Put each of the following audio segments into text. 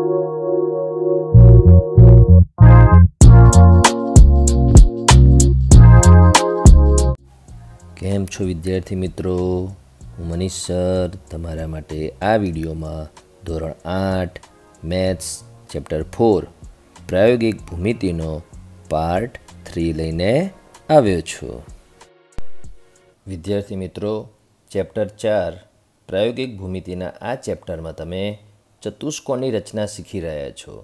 કેમ છો વિદ્યાર્થી મિત્રો હું મનીષ સર તમારા માટે આ વિડીયોમાં ધોરણ આઠ મેથ્સ ચેપ્ટર ફોર પ્રાયોગિક ભૂમિતિનો પાર્ટ થ્રી લઈને આવ્યો છું વિદ્યાર્થી મિત્રો ચેપ્ટર ચાર પ્રાયોગિક ભૂમિતિના આ ચેપ્ટરમાં તમે ચતુષ્કોણની રચના શીખી રહ્યા છો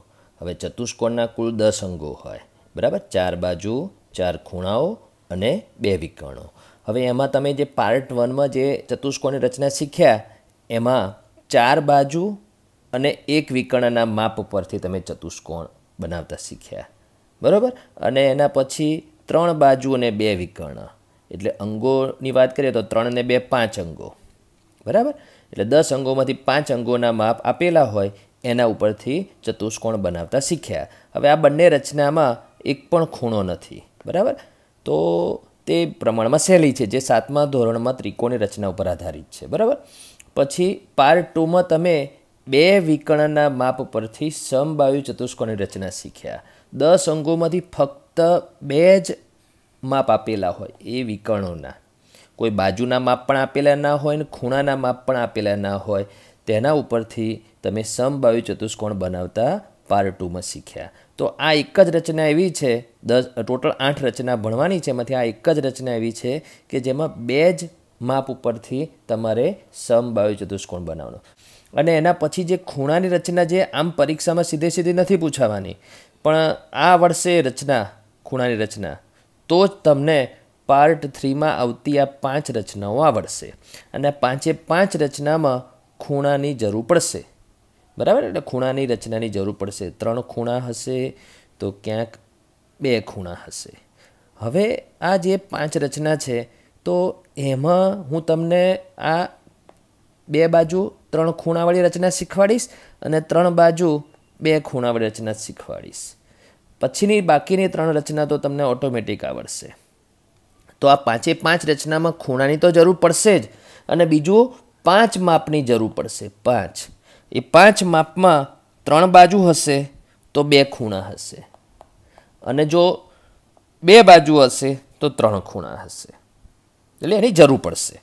હવે ચતુષ્કોણના કુલ દસ અંગો હોય બરાબર ચાર બાજુ ચાર ખૂણાઓ અને બે વિકર્ણો હવે એમાં તમે જે પાર્ટ વનમાં જે ચતુષ્કોણની રચના શીખ્યા એમાં ચાર બાજુ અને એક વિકર્ણના માપ ઉપરથી તમે ચતુષ્કોણ બનાવતા શીખ્યા બરાબર અને એના પછી ત્રણ બાજુ અને બે વિકર્ણ એટલે અંગોની વાત કરીએ તો ત્રણ અને બે પાંચ અંગો બરાબર એટલે દસ અંગોમાંથી પાંચ અંગોના માપ આપેલા હોય એના ઉપરથી ચતુષ્કોણ બનાવતા શીખ્યા હવે આ બંને રચનામાં એક પણ ખૂણો નથી બરાબર તો તે પ્રમાણમાં સહેલી છે જે સાતમા ધોરણમાં ત્રિકોણની રચના ઉપર આધારિત છે બરાબર પછી પાર્ટ ટુમાં તમે બે વિકર્ણના માપ પરથી સમબાયુ ચતુષ્કોણની રચના શીખ્યા દસ અંગોમાંથી ફક્ત બે જ માપ આપેલા હોય એ વિકર્ણોના કોઈ બાજુના માપ પણ આપેલા ના હોય ને ખૂણાના માપ પણ આપેલા ના હોય તેના ઉપરથી તમે સમબાયુ ચતુષ્કોણ બનાવતા પાર્ટ ટુમાં શીખ્યા તો આ એક જ રચના એવી છે દસ ટોટલ આઠ રચના ભણવાની છે એમાંથી આ એક જ રચના એવી છે કે જેમાં બે જ માપ ઉપરથી તમારે સમબાયુ ચતુષ્કોણ બનાવવાનો અને એના પછી જે ખૂણાની રચના જે આમ પરીક્ષામાં સીધે સીધી નથી પૂછાવાની પણ આ વર્ષે રચના ખૂણાની રચના તો જ તમને પાર્ટ થ્રીમાં આવતી આ પાંચ રચનાઓ આવડશે અને આ પાંચે પાંચ રચનામાં ખૂણાની જરૂર પડશે બરાબર એટલે ખૂણાની રચનાની જરૂર પડશે ત્રણ ખૂણા હશે તો ક્યાંક બે ખૂણા હશે હવે આ જે પાંચ રચના છે તો એમાં હું તમને આ બે બાજુ ત્રણ ખૂણાવાળી રચના શીખવાડીશ અને ત્રણ બાજુ બે ખૂણાવાળી રચના શીખવાડીશ પછીની બાકીની ત્રણ રચના તો તમને ઓટોમેટિક આવડશે તો આ પાંચે પાંચ રચનામાં ખૂણાની તો જરૂર પડશે જ અને બીજું પાંચ માપની જરૂર પડશે પાંચ એ પાંચ માપમાં ત્રણ બાજુ હશે તો બે ખૂણા હશે અને જો બે બાજુ હશે તો ત્રણ ખૂણા હશે એટલે એની જરૂર પડશે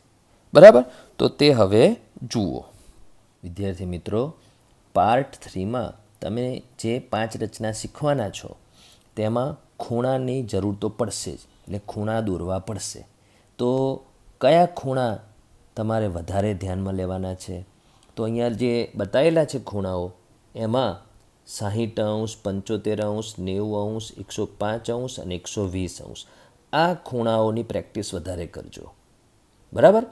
બરાબર તો તે હવે જુઓ વિદ્યાર્થી મિત્રો પાર્ટ થ્રીમાં તમે જે પાંચ રચના શીખવાના છો તેમાં ખૂણાની જરૂર તો પડશે જ એટલે ખૂણા દોરવા પડશે તો કયા ખૂણા તમારે વધારે ધ્યાનમાં લેવાના છે તો અહીંયા જે બતાવેલા છે ખૂણાઓ એમાં સાહીઠ અંશ પંચોતેર અંશ નેવું અંશ એકસો પાંચ અંશ અને એકસો વીસ અંશ આ ખૂણાઓની પ્રેક્ટિસ વધારે કરજો બરાબર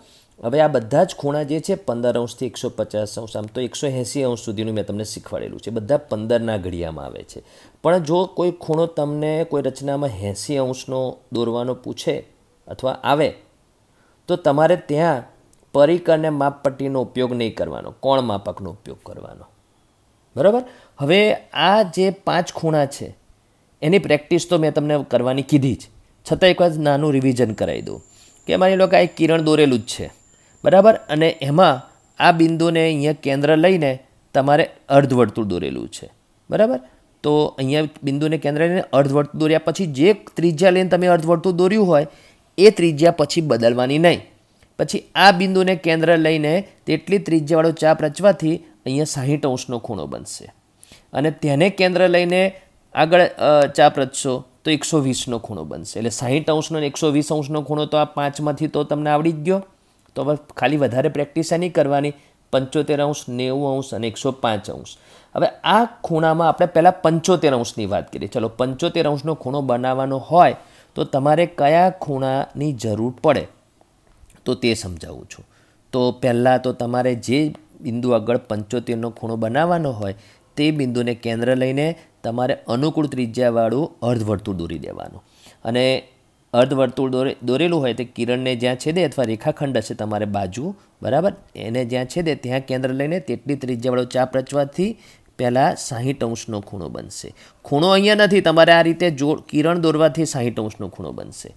હવે આ બધા જ ખૂણા જે છે પંદર અંશથી એકસો પચાસ અંશ આમ તો એકસો એંસી અંશ સુધીનું મેં તમને શીખવાડેલું છે બધા પંદરના ઘડિયામાં આવે છે પણ જો કોઈ ખૂણો તમને કોઈ રચનામાં એંસી અંશનો દોરવાનો પૂછે અથવા આવે તો તમારે ત્યાં પરિક અને માપપટ્ટીનો ઉપયોગ નહીં કરવાનો કોણ માપકનો ઉપયોગ કરવાનો બરાબર હવે આ જે પાંચ ખૂણા છે એની પ્રેક્ટિસ તો મેં તમને કરવાની કીધી જ છતાં એકવાર નાનું રિવિઝન કરાવી દઉં કે માની લો કે આ એક કિરણ દોરેલું જ છે બરાબર અને એમાં આ બિંદુને અહીંયા કેન્દ્ર લઈને તમારે અર્ધવર્તુળ દોરેલું છે બરાબર તો અહીંયા બિંદુને કેન્દ્ર લઈને અર્ધવર્તુળ દોર્યા પછી જે ત્રિજ્યા લઈને તમે અર્ધવર્તુળ દોર્યું હોય એ ત્રિજ્યા પછી બદલવાની નહીં પછી આ બિંદુને કેન્દ્ર લઈને તેટલી ત્રિજ્યાવાળો ચાપ રચવાથી અહીંયા સાહીઠ અંશનો ખૂણો બનશે અને તેને કેન્દ્ર લઈને આગળ ચાપ રચશો તો એકસો વીસનો ખૂણો બનશે એટલે સાહીઠ અંશનો અને એકસો વીસ અંશનો ખૂણો તો આ પાંચમાંથી તો તમને આવડી જ ગયો તો હવે ખાલી વધારે પ્રેક્ટિસ એની કરવાની પંચોતેર અંશ નેવું અંશ અને એકસો પાંચ અંશ હવે આ ખૂણામાં આપણે પહેલાં પંચોતેર અંશની વાત કરીએ ચલો પંચોતેર અંશનો ખૂણો બનાવવાનો હોય તો તમારે કયા ખૂણાની જરૂર પડે તો તે સમજાવું છું તો પહેલાં તો તમારે જે બિંદુ આગળ પંચોતેરનો ખૂણો બનાવવાનો હોય તે બિંદુને કેન્દ્ર લઈને તમારે અનુકૂળ ત્રિજ્યાવાળું અર્ધવર્તુળ દોરી દેવાનું અને અર્ધવર્તુળ દોરે દોરેલું હોય તે કિરણને જ્યાં છેદે અથવા રેખાખંડ હશે તમારે બાજુ બરાબર એને જ્યાં છેદે ત્યાં કેન્દ્ર લઈને તેટલી ત્રિજ્યાવાળો ચાપ રચવાથી પહેલાં સાહીઠ અંશનો ખૂણો બનશે ખૂણો અહીંયા નથી તમારે આ રીતે જો કિરણ દોરવાથી સાહીઠ અંશનો ખૂણો બનશે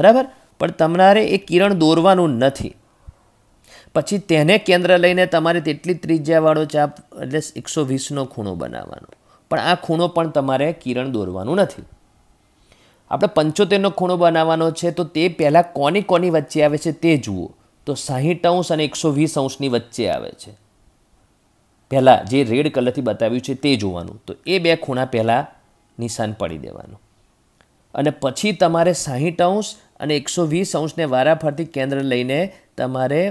બરાબર પણ તમારે એ કિરણ દોરવાનું નથી પછી તેને કેન્દ્ર લઈને તમારે તેટલી ત્રિજ્યાવાળો ચાપ એટલે એકસો વીસનો ખૂણો બનાવવાનો પણ આ ખૂણો પણ તમારે કિરણ દોરવાનું નથી આપણે પંચોતેરનો ખૂણો બનાવવાનો છે તો તે પહેલાં કોની કોની વચ્ચે આવે છે તે જુઓ તો સાહીઠ અંશ અને એકસો વીસ અંશની વચ્ચે આવે છે પહેલાં જે રેડ કલરથી બતાવ્યું છે તે જોવાનું તો એ બે ખૂણા પહેલાં નિશાન પડી દેવાનું અને પછી તમારે સાહીઠ અંશ અને એકસો વીસ અંશને વારાફરતી કેન્દ્ર લઈને તમારે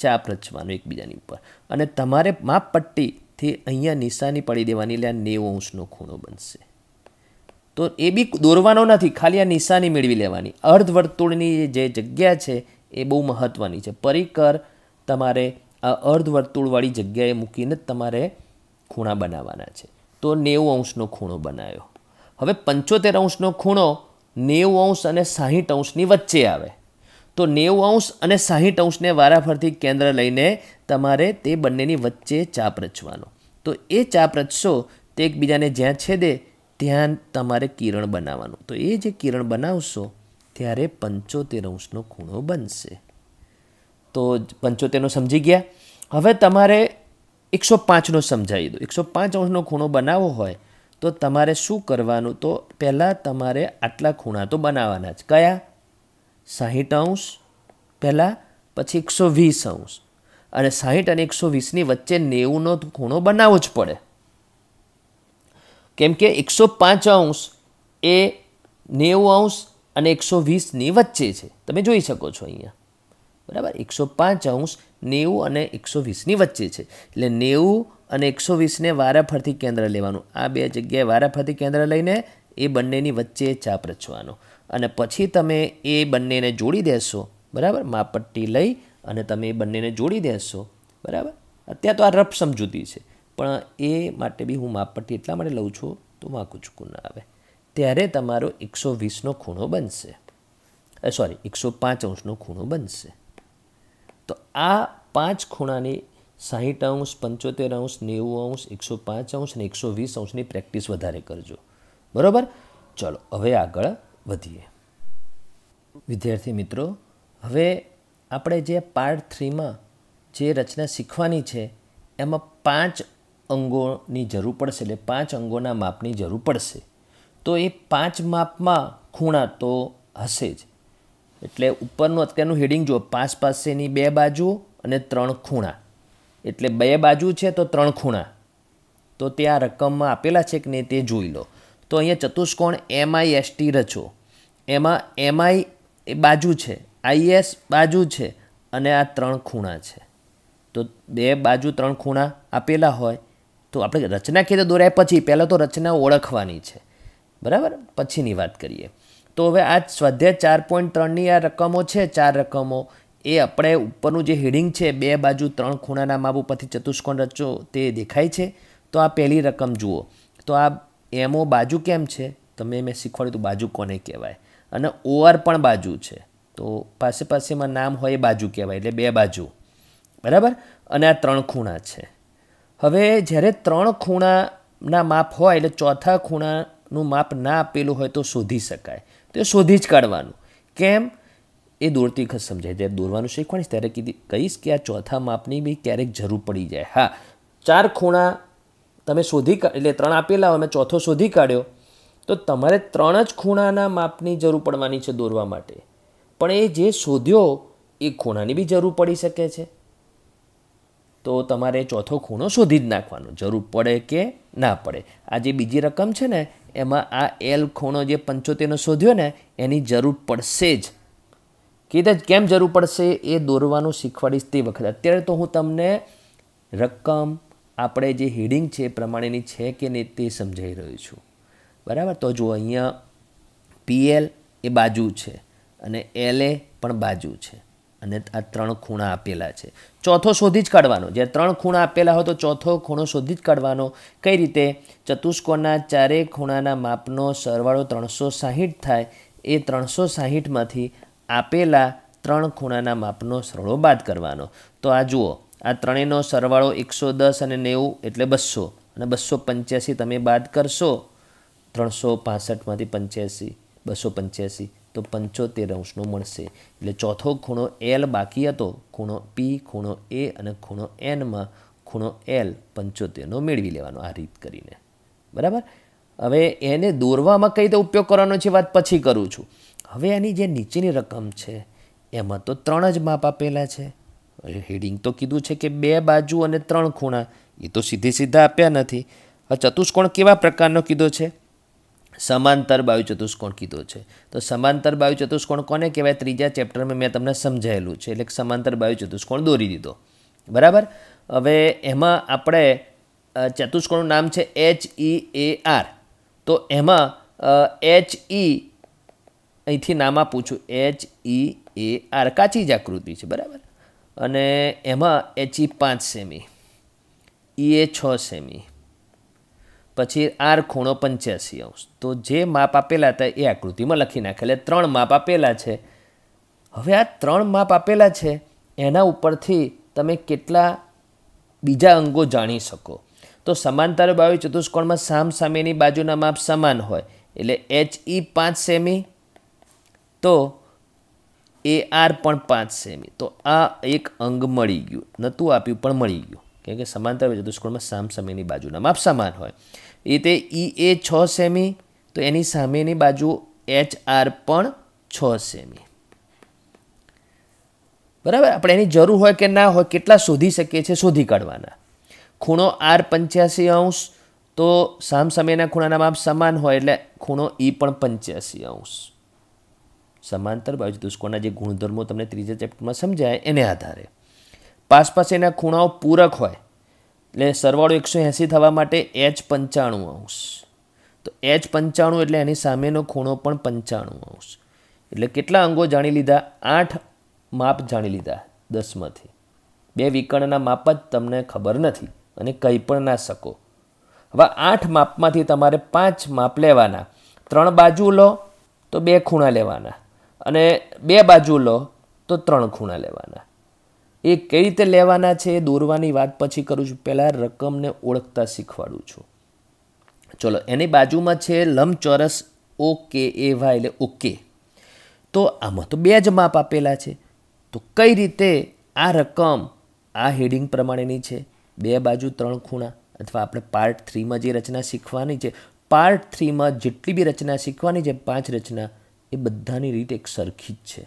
ચાપ રચવાનું એકબીજાની ઉપર અને તમારે માપ પટ્ટીથી અહીંયા નિશાની પડી દેવાની એટલે આ નેવું અંશનો ખૂણો બનશે તો એ બી દોરવાનો નથી ખાલી આ નિશાની મેળવી લેવાની અર્ધવર્તુળની જે જગ્યા છે એ બહુ મહત્ત્વની છે પરિકર તમારે આ અર્ધવર્તુળવાળી જગ્યાએ મૂકીને તમારે ખૂણા બનાવવાના છે તો નેવું અંશનો ખૂણો બનાવ્યો હવે પંચોતેર અંશનો ખૂણો નેવું અંશ અને સાહીઠ અંશની વચ્ચે આવે તો નેવું અંશ અને સાહીઠ અંશને વારાફરથી કેન્દ્ર લઈને તમારે તે બંનેની વચ્ચે ચાપ રચવાનો તો એ ચાપ રચશો તે એકબીજાને જ્યાં છેદે ત્યાં તમારે કિરણ બનાવવાનું તો એ જે કિરણ બનાવશો ત્યારે પંચોતેર અંશનો ખૂણો બનશે તો પંચોતેરનો સમજી ગયા હવે તમારે એકસો પાંચનો સમજાવી દો એકસો પાંચ અંશનો ખૂણો બનાવવો હોય તો તમારે શું કરવાનું તો પહેલાં તમારે આટલા ખૂણા તો બનાવવાના જ કયા સાહીઠ અંશ પહેલાં પછી એકસો વીસ અંશ અને સાહીઠ અને એકસો વીસની વચ્ચે નેવુંનો ખૂણો બનાવવો જ પડે કેમ કે એકસો પાંચ અંશ એ નેવું અંશ અને એકસો વીસની વચ્ચે છે તમે જોઈ શકો છો અહીંયા બરાબર એકસો પાંચ અંશ નેવું અને એકસો વીસની વચ્ચે છે એટલે નેવું અને એકસો વીસને વારાફરતી કેન્દ્ર લેવાનું આ બે જગ્યાએ વારાફરતી કેન્દ્ર લઈને એ બંનેની વચ્ચે ચાપ રચવાનો અને પછી તમે એ બંનેને જોડી દેશો બરાબર માપટ્ટી લઈ અને તમે એ બંનેને જોડી દેશો બરાબર અત્યારે તો આ રફ સમજૂતી છે પણ એ માટે બી હું માપપટ્ટી એટલા માટે લઉં છું તો વાંકું ચૂકું ના આવે ત્યારે તમારો એકસો વીસનો ખૂણો બનશે સોરી એકસો પાંચ અંશનો ખૂણો બનશે તો આ પાંચ ખૂણાની સાહીઠ અંશ પંચોતેર અંશ નેવું અંશ એકસો પાંચ અંશ અને એકસો વીસ અંશની પ્રેક્ટિસ વધારે કરજો બરાબર ચલો હવે આગળ વધીએ વિદ્યાર્થી મિત્રો હવે આપણે જે પાર્ટ થ્રીમાં જે રચના શીખવાની છે એમાં પાંચ અંગોની જરૂર પડશે એટલે પાંચ અંગોના માપની જરૂર પડશે તો એ પાંચ માપમાં ખૂણા તો હશે જ એટલે ઉપરનું અત્યારનું હેડિંગ જુઓ પાસ પાસેની બે બાજુ અને ત્રણ ખૂણા એટલે બે બાજુ છે તો ત્રણ ખૂણા તો તે આ રકમમાં આપેલા છે કે નહીં તે જોઈ લો તો અહીંયા ચતુષ્કોણ એમઆઈ ટી રચો એમાં એમઆઈ એ બાજુ છે આઈએસ બાજુ છે અને આ ત્રણ ખૂણા છે તો બે બાજુ ત્રણ ખૂણા આપેલા હોય તો આપણે રચના ખેતર દોરાય પછી પહેલાં તો રચના ઓળખવાની છે બરાબર પછીની વાત કરીએ તો હવે આ સ્વાધ્યાય ચાર પોઈન્ટ ત્રણની આ રકમો છે ચાર રકમો એ આપણે ઉપરનું જે હિડિંગ છે બે બાજુ ત્રણ ખૂણાના માપ ઉપરથી ચતુષ્કોણ રચો તે દેખાય છે તો આ પહેલી રકમ જુઓ તો આ એમઓ બાજુ કેમ છે તમે મેં શીખવાડ્યું તો બાજુ કોને કહેવાય અને ઓઆર પણ બાજુ છે તો પાસે પાસેમાં નામ હોય એ બાજુ કહેવાય એટલે બે બાજુ બરાબર અને આ ત્રણ ખૂણા છે હવે જ્યારે ત્રણ ખૂણાના માપ હોય એટલે ચોથા ખૂણાનું માપ ના આપેલું હોય તો શોધી શકાય તો એ શોધી જ કાઢવાનું કેમ એ દોરતી વખત સમજાય જ્યારે દોરવાનું શીખવાડીશ ત્યારે કીધી કહીશ કે આ ચોથા માપની બી ક્યારેક જરૂર પડી જાય હા ચાર ખૂણા તમે શોધી એટલે ત્રણ આપેલા હોય મેં ચોથો શોધી કાઢ્યો તો તમારે ત્રણ જ ખૂણાના માપની જરૂર પડવાની છે દોરવા માટે પણ એ જે શોધ્યો એ ખૂણાની બી જરૂર પડી શકે છે તો તમારે ચોથો ખૂણો શોધી જ નાખવાનો જરૂર પડે કે ના પડે આ જે બીજી રકમ છે ને એમાં આ એલ ખૂણો જે પંચોતેરનો શોધ્યો ને એની જરૂર પડશે જ કીધે કેમ જરૂર પડશે એ દોરવાનું શીખવાડીશ તે વખતે અત્યારે તો હું તમને રકમ આપણે જે હિડિંગ છે પ્રમાણેની છે કે નહીં તે સમજાવી રહ્યો છું બરાબર તો જો અહીંયા પીએલ એ બાજુ છે અને એલ એ પણ બાજુ છે અને આ ત્રણ ખૂણા આપેલા છે ચોથો શોધી જ કાઢવાનો જે ત્રણ ખૂણા આપેલા હોય તો ચોથો ખૂણો શોધી જ કાઢવાનો કઈ રીતે ચતુષ્કોણના ચારેય ખૂણાના માપનો સરવાળો ત્રણસો સાહીઠ થાય એ ત્રણસો સાહીઠમાંથી આપેલા ત્રણ ખૂણાના માપનો સરવાળો બાદ કરવાનો તો આ જુઓ આ ત્રણેયનો સરવાળો એકસો દસ અને નેવું એટલે બસો અને બસો પંચ્યાસી તમે બાદ કરશો ત્રણસો પાસઠમાંથી પંચ્યાસી બસો પંચ્યાસી તો પંચોતેર અંશનો મળશે એટલે ચોથો ખૂણો એલ બાકી હતો ખૂણો પી ખૂણો એ અને ખૂણો એનમાં ખૂણો એલ પંચોતેરનો મેળવી લેવાનો આ રીત કરીને બરાબર હવે એને દોરવામાં કઈ રીતે ઉપયોગ કરવાનો છે વાત પછી કરું છું હવે આની જે નીચેની રકમ છે એમાં તો ત્રણ જ માપ આપેલા છે હેડિંગ તો કીધું છે કે બે બાજુ અને ત્રણ ખૂણા એ તો સીધે સીધા આપ્યા નથી આ ચતુષ્કોણ કેવા પ્રકારનો કીધો છે સમાંતર બાયુ ચતુષ્કોણ કીધો છે તો સમાંતર બાયુ ચતુષ્કોણ કોને કહેવાય ત્રીજા ચેપ્ટરમાં મેં તમને સમજાયેલું છે એટલે સમાંતર બાયુ ચતુષ્કોણ દોરી દીધો બરાબર હવે એમાં આપણે ચતુષ્કોણનું નામ છે એચ ઈ એ આર તો એમાં એચ ઈ અહીંથી નામ આપું છું એચ ઈ એ આર કાચી જ આકૃતિ છે બરાબર અને એમાં એચ ઈ પાંચ સેમી ઈ એ છ સેમી પછી આર ખૂણો પંચ્યાસી અંશ તો જે માપ આપેલા હતા એ આકૃતિમાં લખી નાખેલા ત્રણ માપ આપેલા છે હવે આ ત્રણ માપ આપેલા છે એના ઉપરથી તમે કેટલા બીજા અંગો જાણી શકો તો સમાંતર બાવી ચતુષ્કોણમાં સામ સામેની બાજુના માપ સમાન હોય એટલે એચ ઈ e પાંચ સેમી તો એ આર પણ પાંચ સેમી તો આ એક અંગ મળી ગયું નહોતું આપ્યું પણ મળી ગયું કેમ કે સમાંતર ચતુષ્કોણમાં સમયની બાજુના માપ સમાન હોય એ તે ઈ એ છ સેમી તો એની સામેની બાજુ એચ આર પણ છ સેમી બરાબર આપણે એની જરૂર હોય કે ના હોય કેટલા શોધી શકીએ છીએ શોધી કાઢવાના ખૂણો આર પંચ્યાસી અંશ તો સામ સમયના ખૂણાના માપ સમાન હોય એટલે ખૂણો ઈ પણ પંચ્યાસી અંશ સમાંતર બાજુ દુષ્કોણના જે ગુણધર્મો તમને ત્રીજા ચેપ્ટરમાં સમજાય એને આધારે પાસપાસેના ખૂણાઓ પૂરક હોય એટલે સરવાળો એકસો એંસી થવા માટે એચ પંચાણું અંશ તો એચ પંચાણું એટલે એની સામેનો ખૂણો પણ પંચાણું અંશ એટલે કેટલા અંગો જાણી લીધા આઠ માપ જાણી લીધા દસમાંથી બે વિકર્ણના માપ જ તમને ખબર નથી અને કંઈ પણ ના શકો હવે આઠ માપમાંથી તમારે પાંચ માપ લેવાના ત્રણ બાજુ લો તો બે ખૂણા લેવાના અને બે બાજુ લો તો ત્રણ ખૂણા લેવાના એ કઈ રીતે લેવાના છે એ દોરવાની વાત પછી કરું છું પહેલાં રકમને ઓળખતા શીખવાડું છું ચલો એની બાજુમાં છે લંબચોરસ ઓકે એ વાય એટલે ઓકે તો આમાં તો બે જ માપ આપેલા છે તો કઈ રીતે આ રકમ આ હેડિંગ પ્રમાણેની છે બે બાજુ ત્રણ ખૂણા અથવા આપણે પાર્ટ થ્રીમાં જે રચના શીખવાની છે પાર્ટ થ્રીમાં જેટલી બી રચના શીખવાની છે પાંચ રચના એ બધાની રીત એક સરખી જ છે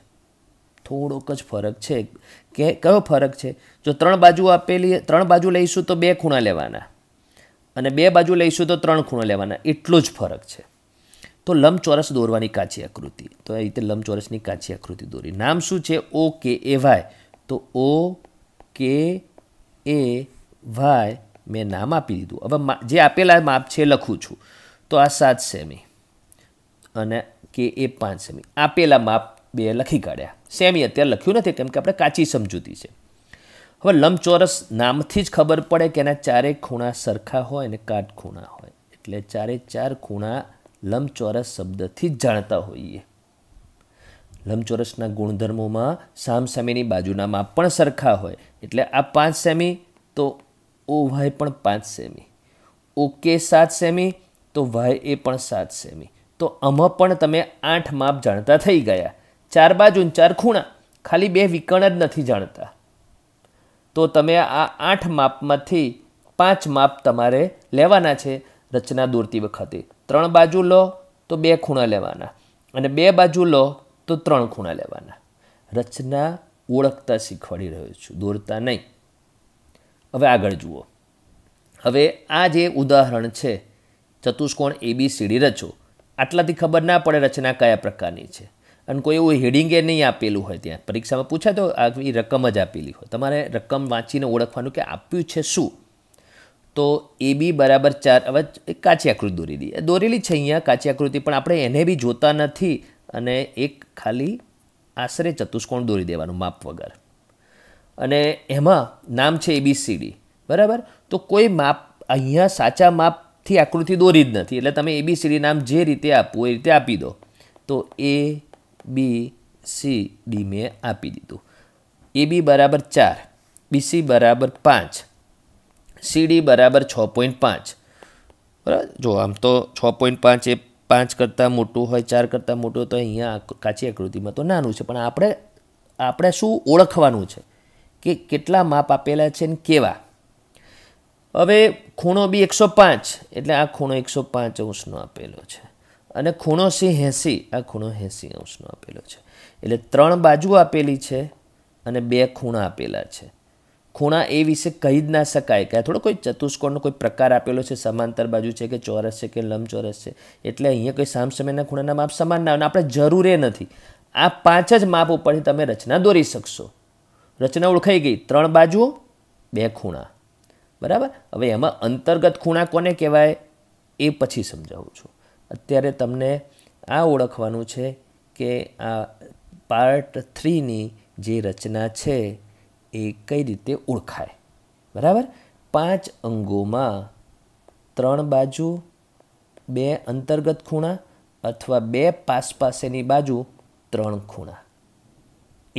થોડોક જ ફરક છે કે કયો ફરક છે જો ત્રણ બાજુ આપેલી ત્રણ બાજુ લઈશું તો બે ખૂણા લેવાના અને બે બાજુ લઈશું તો ત્રણ ખૂણા લેવાના એટલો જ ફરક છે તો લંબચોરસ દોરવાની કાચી આકૃતિ તો એ રીતે લંબચોરસની કાચી આકૃતિ દોરી નામ શું છે ઓ કે એ વાય તો ઓ કે એ વાય મેં નામ આપી દીધું હવે જે આપેલા માપ છે લખું છું તો આ સાત સેમી અને કે એ પાંચ સેમી આપેલા માપ બે લખી કાઢ્યા સેમી અત્યારે લખ્યું નથી કેમ કે આપણે કાચી સમજૂતી છે હવે લંબચોરસ નામથી જ ખબર પડે કે એના ચારે ખૂણા સરખા હોય અને ખૂણા હોય એટલે ચારે ચાર ખૂણા લંબચોરસ શબ્દથી જ જાણતા હોઈએ લંબચોરસના ગુણધર્મોમાં સામ સેમીની બાજુના માપ પણ સરખા હોય એટલે આ પાંચ સેમી તો ઓ વાય પણ પાંચ સેમી ઓકે સાત સેમી તો વાય એ પણ સાત સેમી તો આમાં પણ તમે આઠ માપ જાણતા થઈ ગયા ચાર બાજુ ચાર ખૂણા ખાલી બે વિકર્ણ જ નથી જાણતા તો તમે આ આઠ માપમાંથી પાંચ માપ તમારે લેવાના છે રચના દોરતી વખતે ત્રણ બાજુ લો તો બે ખૂણા લેવાના અને બે બાજુ લો તો ત્રણ ખૂણા લેવાના રચના ઓળખતા શીખવાડી રહ્યો છું દોરતા નહીં હવે આગળ જુઓ હવે આ જે ઉદાહરણ છે ચતુષ્કોણ એબીસીડી રચો આટલાથી ખબર ના પડે રચના કયા પ્રકારની છે અને કોઈ એવું હેડિંગે નહીં આપેલું હોય ત્યાં પરીક્ષામાં પૂછાય તો આવી રકમ જ આપેલી હોય તમારે રકમ વાંચીને ઓળખવાનું કે આપ્યું છે શું તો એ બી બરાબર ચાર હવે એક કાચી આકૃતિ દોરી દઈએ દોરેલી છે અહીંયા કાચી આકૃતિ પણ આપણે એને બી જોતા નથી અને એક ખાલી આશરે ચતુષ્કોણ દોરી દેવાનું માપ વગર અને એમાં નામ છે એબીસીડી બરાબર તો કોઈ માપ અહીંયા સાચા માપથી આકૃતિ દોરી જ નથી એટલે તમે એબીસીડી નામ જે રીતે આપવું એ રીતે આપી દો તો એ બી સી ડી મેં આપી દીધું એ બી બરાબર ચાર બી સી બરાબર પાંચ સીડી બરાબર છ પોઈન્ટ પાંચ બરાબર જો આમ તો છ પોઈન્ટ પાંચ એ પાંચ કરતાં મોટું હોય ચાર કરતાં મોટું તો અહીંયા કાચી આકૃતિમાં તો નાનું છે પણ આપણે આપણે શું ઓળખવાનું છે કે કેટલા માપ આપેલા છે ને કેવા હવે ખૂણો બી એકસો પાંચ એટલે આ ખૂણો એકસો પાંચ અંશનો આપેલો છે અને ખૂણો સિંહ એંસી આ ખૂણો એંસી અંશનો આપેલો છે એટલે ત્રણ બાજુ આપેલી છે અને બે ખૂણા આપેલા છે ખૂણા એ વિશે કહી જ ના શકાય કે થોડો કોઈ ચતુષ્કોણનો કોઈ પ્રકાર આપેલો છે સમાંતર બાજુ છે કે ચોરસ છે કે લંબચોરસ છે એટલે અહીંયા કોઈ સામ સમયના ખૂણાના માપ સમાન ના આવે આપણે જરૂરે નથી આ પાંચ જ માપ ઉપરથી તમે રચના દોરી શકશો રચના ઓળખાઈ ગઈ ત્રણ બાજુઓ બે ખૂણા બરાબર હવે એમાં અંતર્ગત ખૂણા કોને કહેવાય એ પછી સમજાવું છું અત્યારે તમને આ ઓળખવાનું છે કે આ પાર્ટ થ્રીની જે રચના છે એ કઈ રીતે ઓળખાય બરાબર પાંચ અંગોમાં ત્રણ બાજુ બે અંતર્ગત ખૂણા અથવા બે પાસ પાસેની બાજુ ત્રણ ખૂણા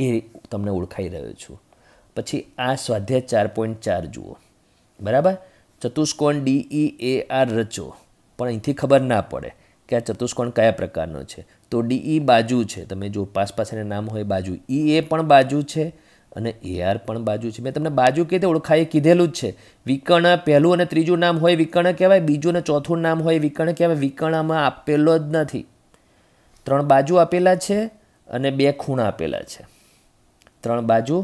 એ તમને ઓળખાઈ રહ્યો છું પછી આ સ્વાધ્યાય ચાર પોઈન્ટ ચાર જુઓ બરાબર ચતુષ્કોણ ડી ઈ એ આર રચો પણ અહીંથી ખબર ના પડે કે આ ચતુષ્કોણ કયા પ્રકારનો છે તો ડીઈ e બાજુ છે તમે જો પાસ પાસેના નામ હોય બાજુ ઈ e એ પણ બાજુ છે અને એઆર પણ બાજુ છે મેં તમને બાજુ કે ઓળખાય કીધેલું જ છે વિકર્ણ પહેલું અને ત્રીજું નામ હોય વિકર્ણ કહેવાય બીજું અને ચોથું નામ હોય વિકર્ણ કહેવાય વિકર્ણમાં આપેલો જ નથી ત્રણ બાજુ આપેલા છે અને બે ખૂણા આપેલા છે ત્રણ બાજુ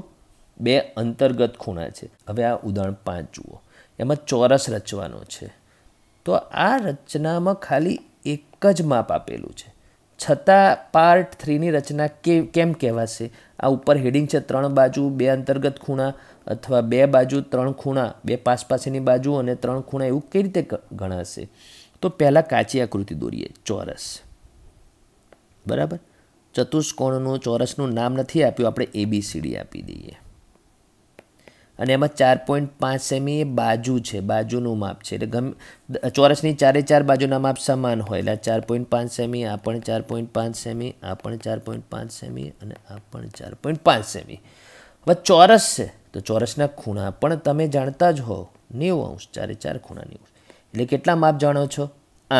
બે અંતર્ગત ખૂણા છે હવે આ ઉદાહરણ પાંચ જુઓ એમાં ચોરસ રચવાનો છે તો આ રચનામાં ખાલી એક જ માપ આપેલું છે છતાં પાર્ટ થ્રીની રચના કે કેમ કહેવાશે આ ઉપર હેડિંગ છે ત્રણ બાજુ બે અંતર્ગત ખૂણા અથવા બે બાજુ ત્રણ ખૂણા બે પાસ પાસેની બાજુ અને ત્રણ ખૂણા એવું કઈ રીતે ગણાશે તો પહેલાં કાચી આકૃતિ દોરીએ ચોરસ બરાબર ચતુષ્કોણનું ચોરસનું નામ નથી આપ્યું આપણે એબીસીડી આપી દઈએ અને એમાં ચાર પોઈન્ટ પાંચ સેમી એ બાજુ છે બાજુનું માપ છે એટલે ગમ ચોરસની ચારે ચાર બાજુના માપ સમાન હોય એટલે ચાર પોઈન્ટ પાંચ સેમી આ પણ ચાર પોઈન્ટ પાંચ સેમી આ પણ ચાર પોઈન્ટ પાંચ સેમી અને આ પણ ચાર પોઈન્ટ પાંચ સેમી હવે ચોરસ છે તો ચોરસના ખૂણા પણ તમે જાણતા જ હોવ નેવું અંશ ચારે ચાર ખૂણા નેવું એટલે કેટલા માપ જાણો છો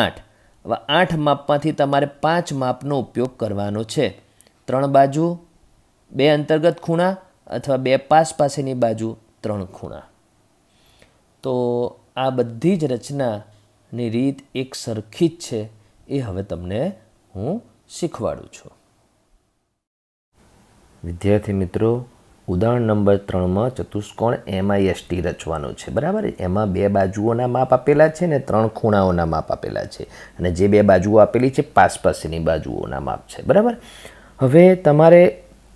આઠ હવે આઠ માપમાંથી તમારે પાંચ માપનો ઉપયોગ કરવાનો છે ત્રણ બાજુ બે અંતર્ગત ખૂણા અથવા બે પાસ પાસેની બાજુ ત્રણ ખૂણા તો આ બધી જ રચનાની રીત એક સરખી જ છે એ હવે તમને હું શીખવાડું છું વિદ્યાર્થી મિત્રો ઉદાહરણ નંબર ત્રણમાં ચતુષ્કોણ એમઆઈએસટી રચવાનું છે બરાબર એમાં બે બાજુઓના માપ આપેલા છે ને ત્રણ ખૂણાઓના માપ આપેલા છે અને જે બે બાજુઓ આપેલી છે પાસપાસીની બાજુઓના માપ છે બરાબર હવે તમારે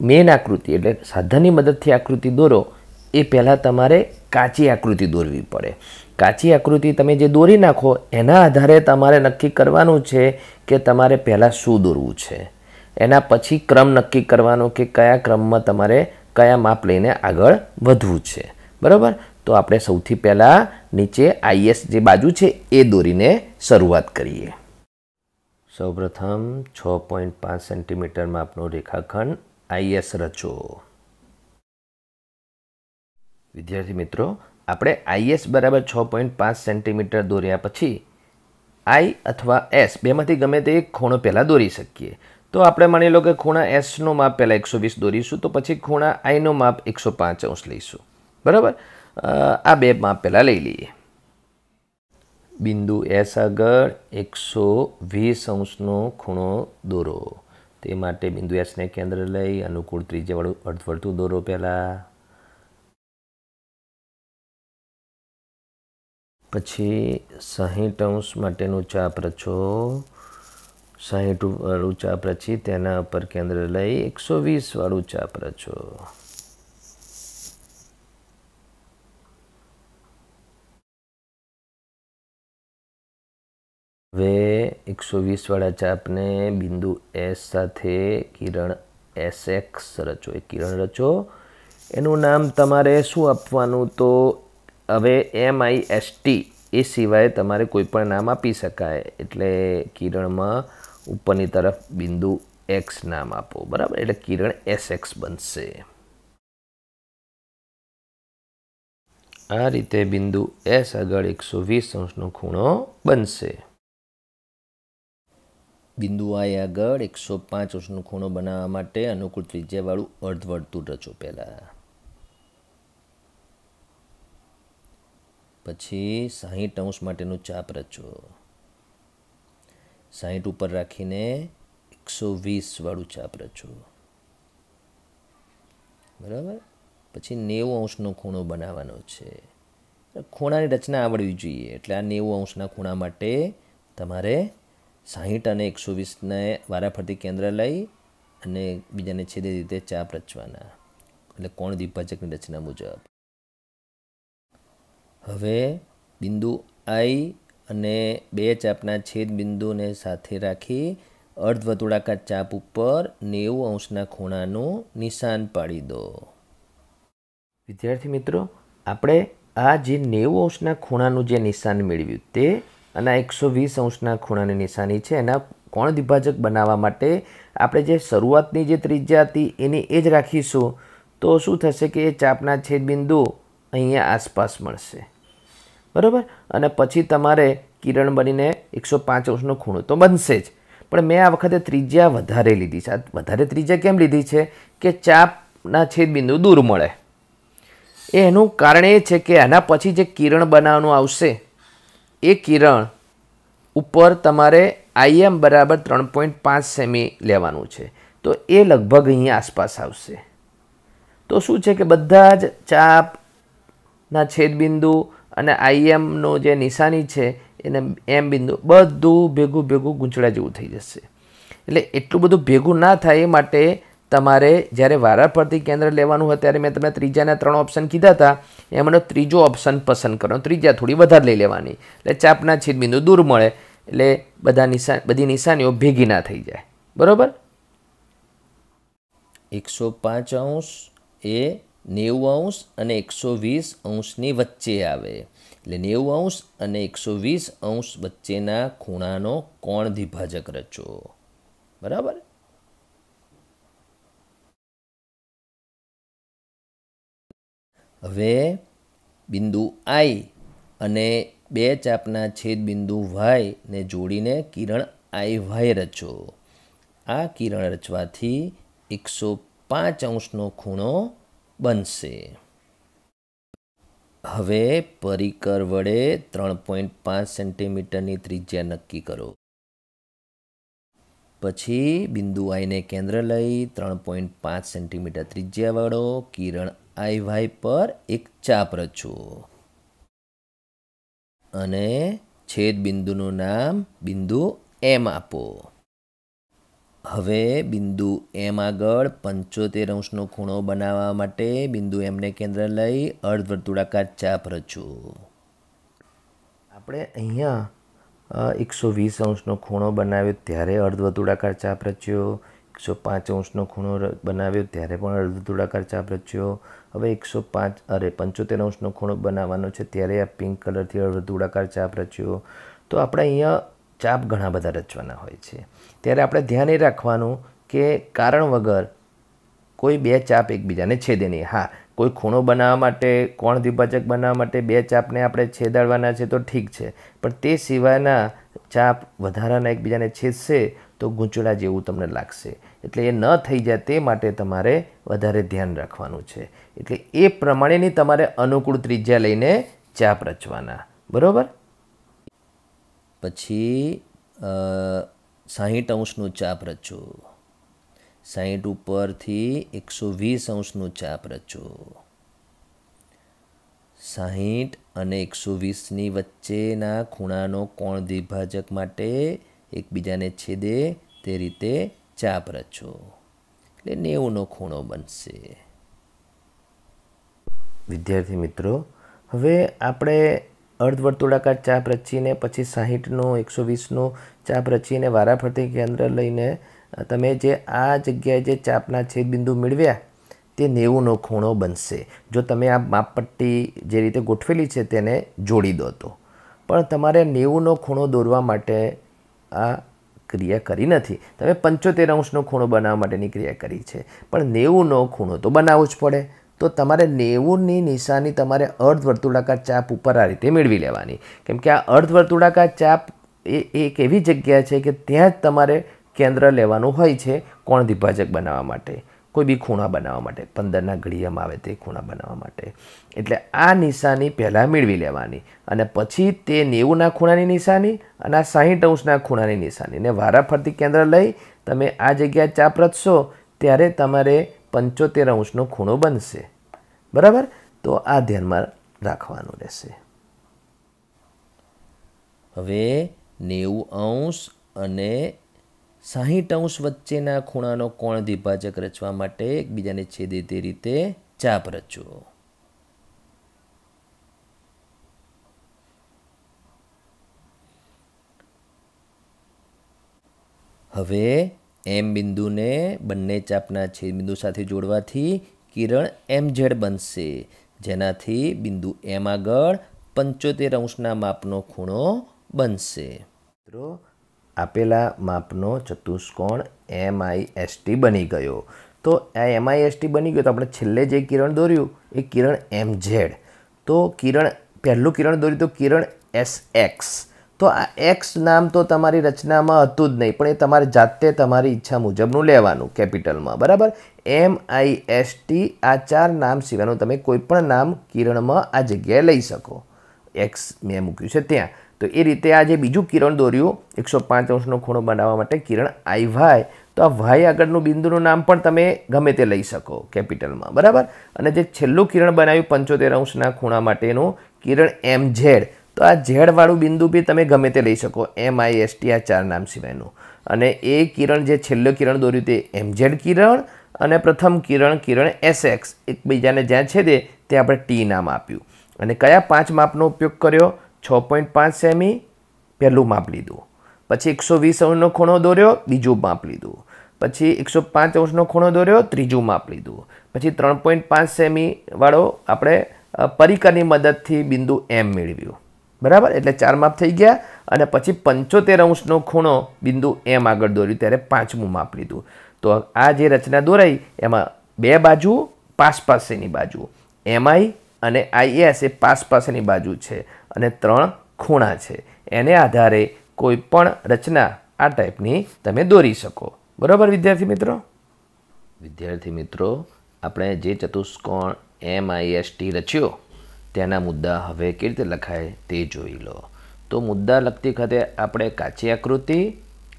મેન આકૃતિ એટલે સાધનની મદદથી આકૃતિ દોરો એ પહેલાં તમારે કાચી આકૃતિ દોરવી પડે કાચી આકૃતિ તમે જે દોરી નાખો એના આધારે તમારે નક્કી કરવાનું છે કે તમારે પહેલાં શું દોરવું છે એના પછી ક્રમ નક્કી કરવાનો કે કયા ક્રમમાં તમારે કયા માપ લઈને આગળ વધવું છે બરાબર તો આપણે સૌથી પહેલાં નીચે આઈએસ જે બાજુ છે એ દોરીને શરૂઆત કરીએ સૌપ્રથમ છ પોઈન્ટ પાંચ સેન્ટીમીટર માપનો રેખાખંડ આઈએસ રચો વિદ્યાર્થી મિત્રો આપણે આઈએસ બરાબર છ પોઈન્ટ પાંચ સેન્ટીમીટર દોર્યા પછી આઈ અથવા એસ બેમાંથી ગમે તે એક ખૂણો પહેલાં દોરી શકીએ તો આપણે માની લો કે ખૂણા એસનો માપ પહેલાં એકસો વીસ દોરીશું તો પછી ખૂણા આઈનો માપ એકસો પાંચ અંશ લઈશું બરાબર આ બે માપ પહેલાં લઈ લઈએ બિંદુ એસ આગળ એકસો વીસ અંશનો ખૂણો દોરો તે માટે બિંદુ એસને કેન્દ્ર લઈ અનુકૂળ ત્રીજેવાળું અર્ધવર્તુળ દોરો પહેલાં પછી સાહીઠ અંશ માટેનું ચાપ રચો સાહીઠ વાળું ચાપ રચી તેના ઉપર કેન્દ્ર લઈ એકસો વીસ વાળું ચાપ રચો હવે એકસો વીસ વીસવાળા ચાપને બિંદુ એસ સાથે કિરણ એસ એક્સ રચો એ કિરણ રચો એનું નામ તમારે શું આપવાનું તો હવે એમ આઈ એસ ટી એ સિવાય તમારે કોઈ પણ નામ આપી શકાય એટલે કિરણમાં ઉપરની તરફ બિંદુ એક્સ નામ આપો બરાબર એટલે કિરણ એસ એક્સ બનશે આ રીતે બિંદુ એસ આગળ એકસો વીસ અંશનો ખૂણો બનશે બિંદુ આય આગળ એકસો પાંચ અંશનો ખૂણો બનાવવા માટે અનુકૂળ ત્રિજ્યાવાળું અર્ધવર્તુળ રચો પહેલાં પછી સાહીઠ અંશ માટેનું ચાપ રચો સાહીઠ ઉપર રાખીને એકસો વીસ વાળું ચાપ રચો બરાબર પછી નેવું અંશનો ખૂણો બનાવવાનો છે ખૂણાની રચના આવડવી જોઈએ એટલે આ નેવું અંશના ખૂણા માટે તમારે સાહીઠ અને એકસો વીસને વારાફરતી કેન્દ્ર લઈ અને બીજાને છેદે રીતે ચાપ રચવાના એટલે કોણ દ્વિભાજકની રચના મુજબ હવે બિંદુ આઈ અને બે ચાપના છેદ બિંદુને સાથે રાખી અર્ધવર્તુળાકાર ચાપ ઉપર નેવું અંશના ખૂણાનું નિશાન પાડી દો વિદ્યાર્થી મિત્રો આપણે આ જે નેવું અંશના ખૂણાનું જે નિશાન મેળવ્યું તે અને આ એકસો વીસ અંશના ખૂણાની નિશાની છે એના કોણ દ્વિભાજક બનાવવા માટે આપણે જે શરૂઆતની જે ત્રિજ્યા હતી એની એ જ રાખીશું તો શું થશે કે એ ચાપના છેદ બિંદુ અહીંયા આસપાસ મળશે બરાબર અને પછી તમારે કિરણ બનીને એકસો પાંચ અંશનો ખૂણો તો બનશે જ પણ મેં આ વખતે ત્રિજ્યા વધારે લીધી છે વધારે ત્રિજ્યા કેમ લીધી છે કે ચાપના છેદબિંદુ દૂર મળે એનું કારણ એ છે કે આના પછી જે કિરણ બનાવવાનું આવશે એ કિરણ ઉપર તમારે આઈએમ બરાબર ત્રણ પોઈન્ટ પાંચ સેમી લેવાનું છે તો એ લગભગ અહીંયા આસપાસ આવશે તો શું છે કે બધા જ ચાપના છેદબિંદુ અને આઈએમનો જે નિશાની છે એને એમ બિંદુ બધું ભેગું ભેગું ગૂંચળા જેવું થઈ જશે એટલે એટલું બધું ભેગું ના થાય એ માટે તમારે જ્યારે વારાફરતી કેન્દ્ર લેવાનું હોય ત્યારે મેં તમને ત્રીજાના ત્રણ ઓપ્શન કીધા હતા એમાંનો ત્રીજો ઓપ્શન પસંદ કરો ત્રીજા થોડી વધારે લઈ લેવાની એટલે ચાપના છેદબિંદુ દૂર મળે એટલે બધા નિશાન બધી નિશાનીઓ ભેગી ના થઈ જાય બરાબર એકસો પાંચ અંશ એ નેવું અંશ અને એકસો વીસ અંશની વચ્ચે આવે એટલે નેવું અંશ અને એકસો વીસ અંશ વચ્ચેના ખૂણાનો કોણ દ્વિભાજક રચો બરાબર હવે બિંદુ આઈ અને બે ચાપના છેદ બિંદુ વાય ને જોડીને કિરણ આઈ વાય રચો આ કિરણ રચવાથી એકસો પાંચ અંશનો ખૂણો બનશે હવે પરિકર વડે ત્રણ પોઈન્ટ પાંચ સેન્ટીમીટરની ત્રિજ્યા નક્કી કરો પછી બિંદુ આઈને કેન્દ્ર લઈ ત્રણ પોઈન્ટ પાંચ સેન્ટીમીટર ત્રિજ્યા વાળો કિરણ આઈ વાય પર એક ચાપ રચો અને છેદ બિંદુનું નામ બિંદુ એમ આપો હવે બિંદુ એમ આગળ પંચોતેર અંશનો ખૂણો બનાવવા માટે બિંદુ એમને કેન્દ્ર લઈ અર્ધવર્તુળાકાર ચાપ રચો આપણે અહીંયા એકસો વીસ અંશનો ખૂણો બનાવ્યો ત્યારે અર્ધવર્તુળાકાર ચાપ રચ્યો એકસો પાંચ અંશનો ખૂણો બનાવ્યો ત્યારે પણ અર્ધવર્તુળાકાર ચાપ રચ્યો હવે એકસો પાંચ અરે પંચોતેર અંશનો ખૂણો બનાવવાનો છે ત્યારે આ પિંક કલરથી અર્ધવર્તુળાકાર ચાપ રચ્યો તો આપણે અહીંયા ચાપ ઘણા બધા રચવાના હોય છે ત્યારે આપણે ધ્યાન એ રાખવાનું કે કારણ વગર કોઈ બે ચાપ એકબીજાને છેદે નહીં હા કોઈ ખૂણો બનાવવા માટે કોણ દ્વિભાજક બનાવવા માટે બે ચાપને આપણે છેદાડવાના છે તો ઠીક છે પણ તે સિવાયના ચાપ વધારાના એકબીજાને છેદશે તો ગૂંચળા જેવું તમને લાગશે એટલે એ ન થઈ જાય તે માટે તમારે વધારે ધ્યાન રાખવાનું છે એટલે એ પ્રમાણેની તમારે અનુકૂળ ત્રિજ્યા લઈને ચાપ રચવાના બરાબર પછી સાહીઠ અંશનું ચાપ રચો સાહીઠ ઉપરથી એકસો વીસ અંશનું ચાપ રચો સાહીઠ અને એકસો વીસની વચ્ચેના ખૂણાનો કોણ દ્વિભાજક માટે એકબીજાને છેદે તે રીતે ચાપ રચો એટલે નેવુંનો ખૂણો બનશે વિદ્યાર્થી મિત્રો હવે આપણે અર્ધવર્તુળાકાર ચાપ રચીને પછી સાહીઠનો એકસો વીસનો ચાપ રચીને વારાફરતી કેન્દ્ર લઈને તમે જે આ જગ્યાએ જે ચાપના છેદબિંદુ મેળવ્યા તે નેવુંનો ખૂણો બનશે જો તમે આ માપપટ્ટી જે રીતે ગોઠવેલી છે તેને જોડી દો તો પણ તમારે નેવુંનો ખૂણો દોરવા માટે આ ક્રિયા કરી નથી તમે પંચોતેર અંશનો ખૂણો બનાવવા માટેની ક્રિયા કરી છે પણ નેવુંનો ખૂણો તો બનાવવો જ પડે તો તમારે નેવુંની નિશાની તમારે અર્ધવર્તુળાકાર ચાપ ઉપર આ રીતે મેળવી લેવાની કેમ કે આ અર્ધવર્તુળાકાર ચાપ એ એક એવી જગ્યા છે કે ત્યાં જ તમારે કેન્દ્ર લેવાનું હોય છે કોણ દ્વિભાજક બનાવવા માટે કોઈ બી ખૂણા બનાવવા માટે પંદરના ઘડિયામાં આવે તે ખૂણા બનાવવા માટે એટલે આ નિશાની પહેલાં મેળવી લેવાની અને પછી તે નેવુંના ખૂણાની નિશાની અને આ સાહીઠ અંશના ખૂણાની નિશાનીને વારાફરતી કેન્દ્ર લઈ તમે આ જગ્યાએ ચાપ રચશો ત્યારે તમારે પંચોતેર અંશનો ખૂણો બનશે બરાબર તો આ ધ્યાનમાં રાખવાનું રહેશે હવે નેવું અંશ અને સાહીઠ અંશ વચ્ચેના ખૂણાનો કોણ દ્વિભાજક રચવા માટે એકબીજાને છેદે તે રીતે ચાપ રચો હવે એમ બિંદુને બંને ચાપના છેદબિંદુ સાથે જોડવાથી કિરણ એમ ઝેડ બનશે જેનાથી બિંદુ એમ આગળ પંચોતેર અંશના માપનો ખૂણો બનશે મિત્રો આપેલા માપનો ચતુષ્કોણ એમ આઈ એસટી બની ગયો તો આ ટી બની ગયો તો આપણે છેલ્લે જે કિરણ દોર્યું એ કિરણ એમ ઝેડ તો કિરણ પહેલું કિરણ દોર્યું તો કિરણ એસ એક્સ તો આ એક્સ નામ તો તમારી રચનામાં હતું જ નહીં પણ એ તમારે જાતે તમારી ઈચ્છા મુજબનું લેવાનું કેપિટલમાં બરાબર એમ આઈ એસ ટી આ ચાર નામ સિવાયનું તમે કોઈપણ નામ કિરણમાં આ જગ્યાએ લઈ શકો એક્સ મેં મૂક્યું છે ત્યાં તો એ રીતે આ જે બીજું કિરણ દોર્યું એકસો પાંચ અંશનો ખૂણો બનાવવા માટે કિરણ આઈ વાય તો આ વાય આગળનું બિંદુનું નામ પણ તમે ગમે તે લઈ શકો કેપિટલમાં બરાબર અને જે છેલ્લું કિરણ બનાવ્યું પંચોતેર અંશના ખૂણા માટેનું કિરણ એમ ઝેડ તો આ ઝેડવાળું બિંદુ બી તમે ગમે તે લઈ શકો એમ આઈ એસ ટી આ ચાર નામ સિવાયનું અને એ કિરણ જે છેલ્લું કિરણ દોર્યું તે એમ ઝેડ કિરણ અને પ્રથમ કિરણ કિરણ એસ એક્સ એકબીજાને જ્યાં છે તે આપણે ટી નામ આપ્યું અને કયા પાંચ માપનો ઉપયોગ કર્યો છ પોઈન્ટ પાંચ સેમી પહેલું માપ લીધું પછી એકસો વીસ અંશનો ખૂણો દોર્યો બીજું માપ લીધું પછી એકસો પાંચ અંશનો ખૂણો દોર્યો ત્રીજું માપ લીધું પછી ત્રણ પોઈન્ટ પાંચ સેમી વાળો આપણે પરિકરની મદદથી બિંદુ એમ મેળવ્યું બરાબર એટલે ચાર માપ થઈ ગયા અને પછી પંચોતેર અંશનો ખૂણો બિંદુ એમ આગળ દોર્યું ત્યારે પાંચમું માપ લીધું તો આ જે રચના દોરાઈ એમાં બે બાજુ પાસ પાસેની બાજુ એમઆઈ અને આઈએસ એ પાસ પાસેની બાજુ છે અને ત્રણ ખૂણા છે એને આધારે કોઈ પણ રચના આ ટાઈપની તમે દોરી શકો બરાબર વિદ્યાર્થી મિત્રો વિદ્યાર્થી મિત્રો આપણે જે ચતુષ્કોણ એમ આઈ એસ ટી રચ્યો તેના મુદ્દા હવે કેવી રીતે લખાય તે જોઈ લો તો મુદ્દા લખતી વખતે આપણે કાચી આકૃતિ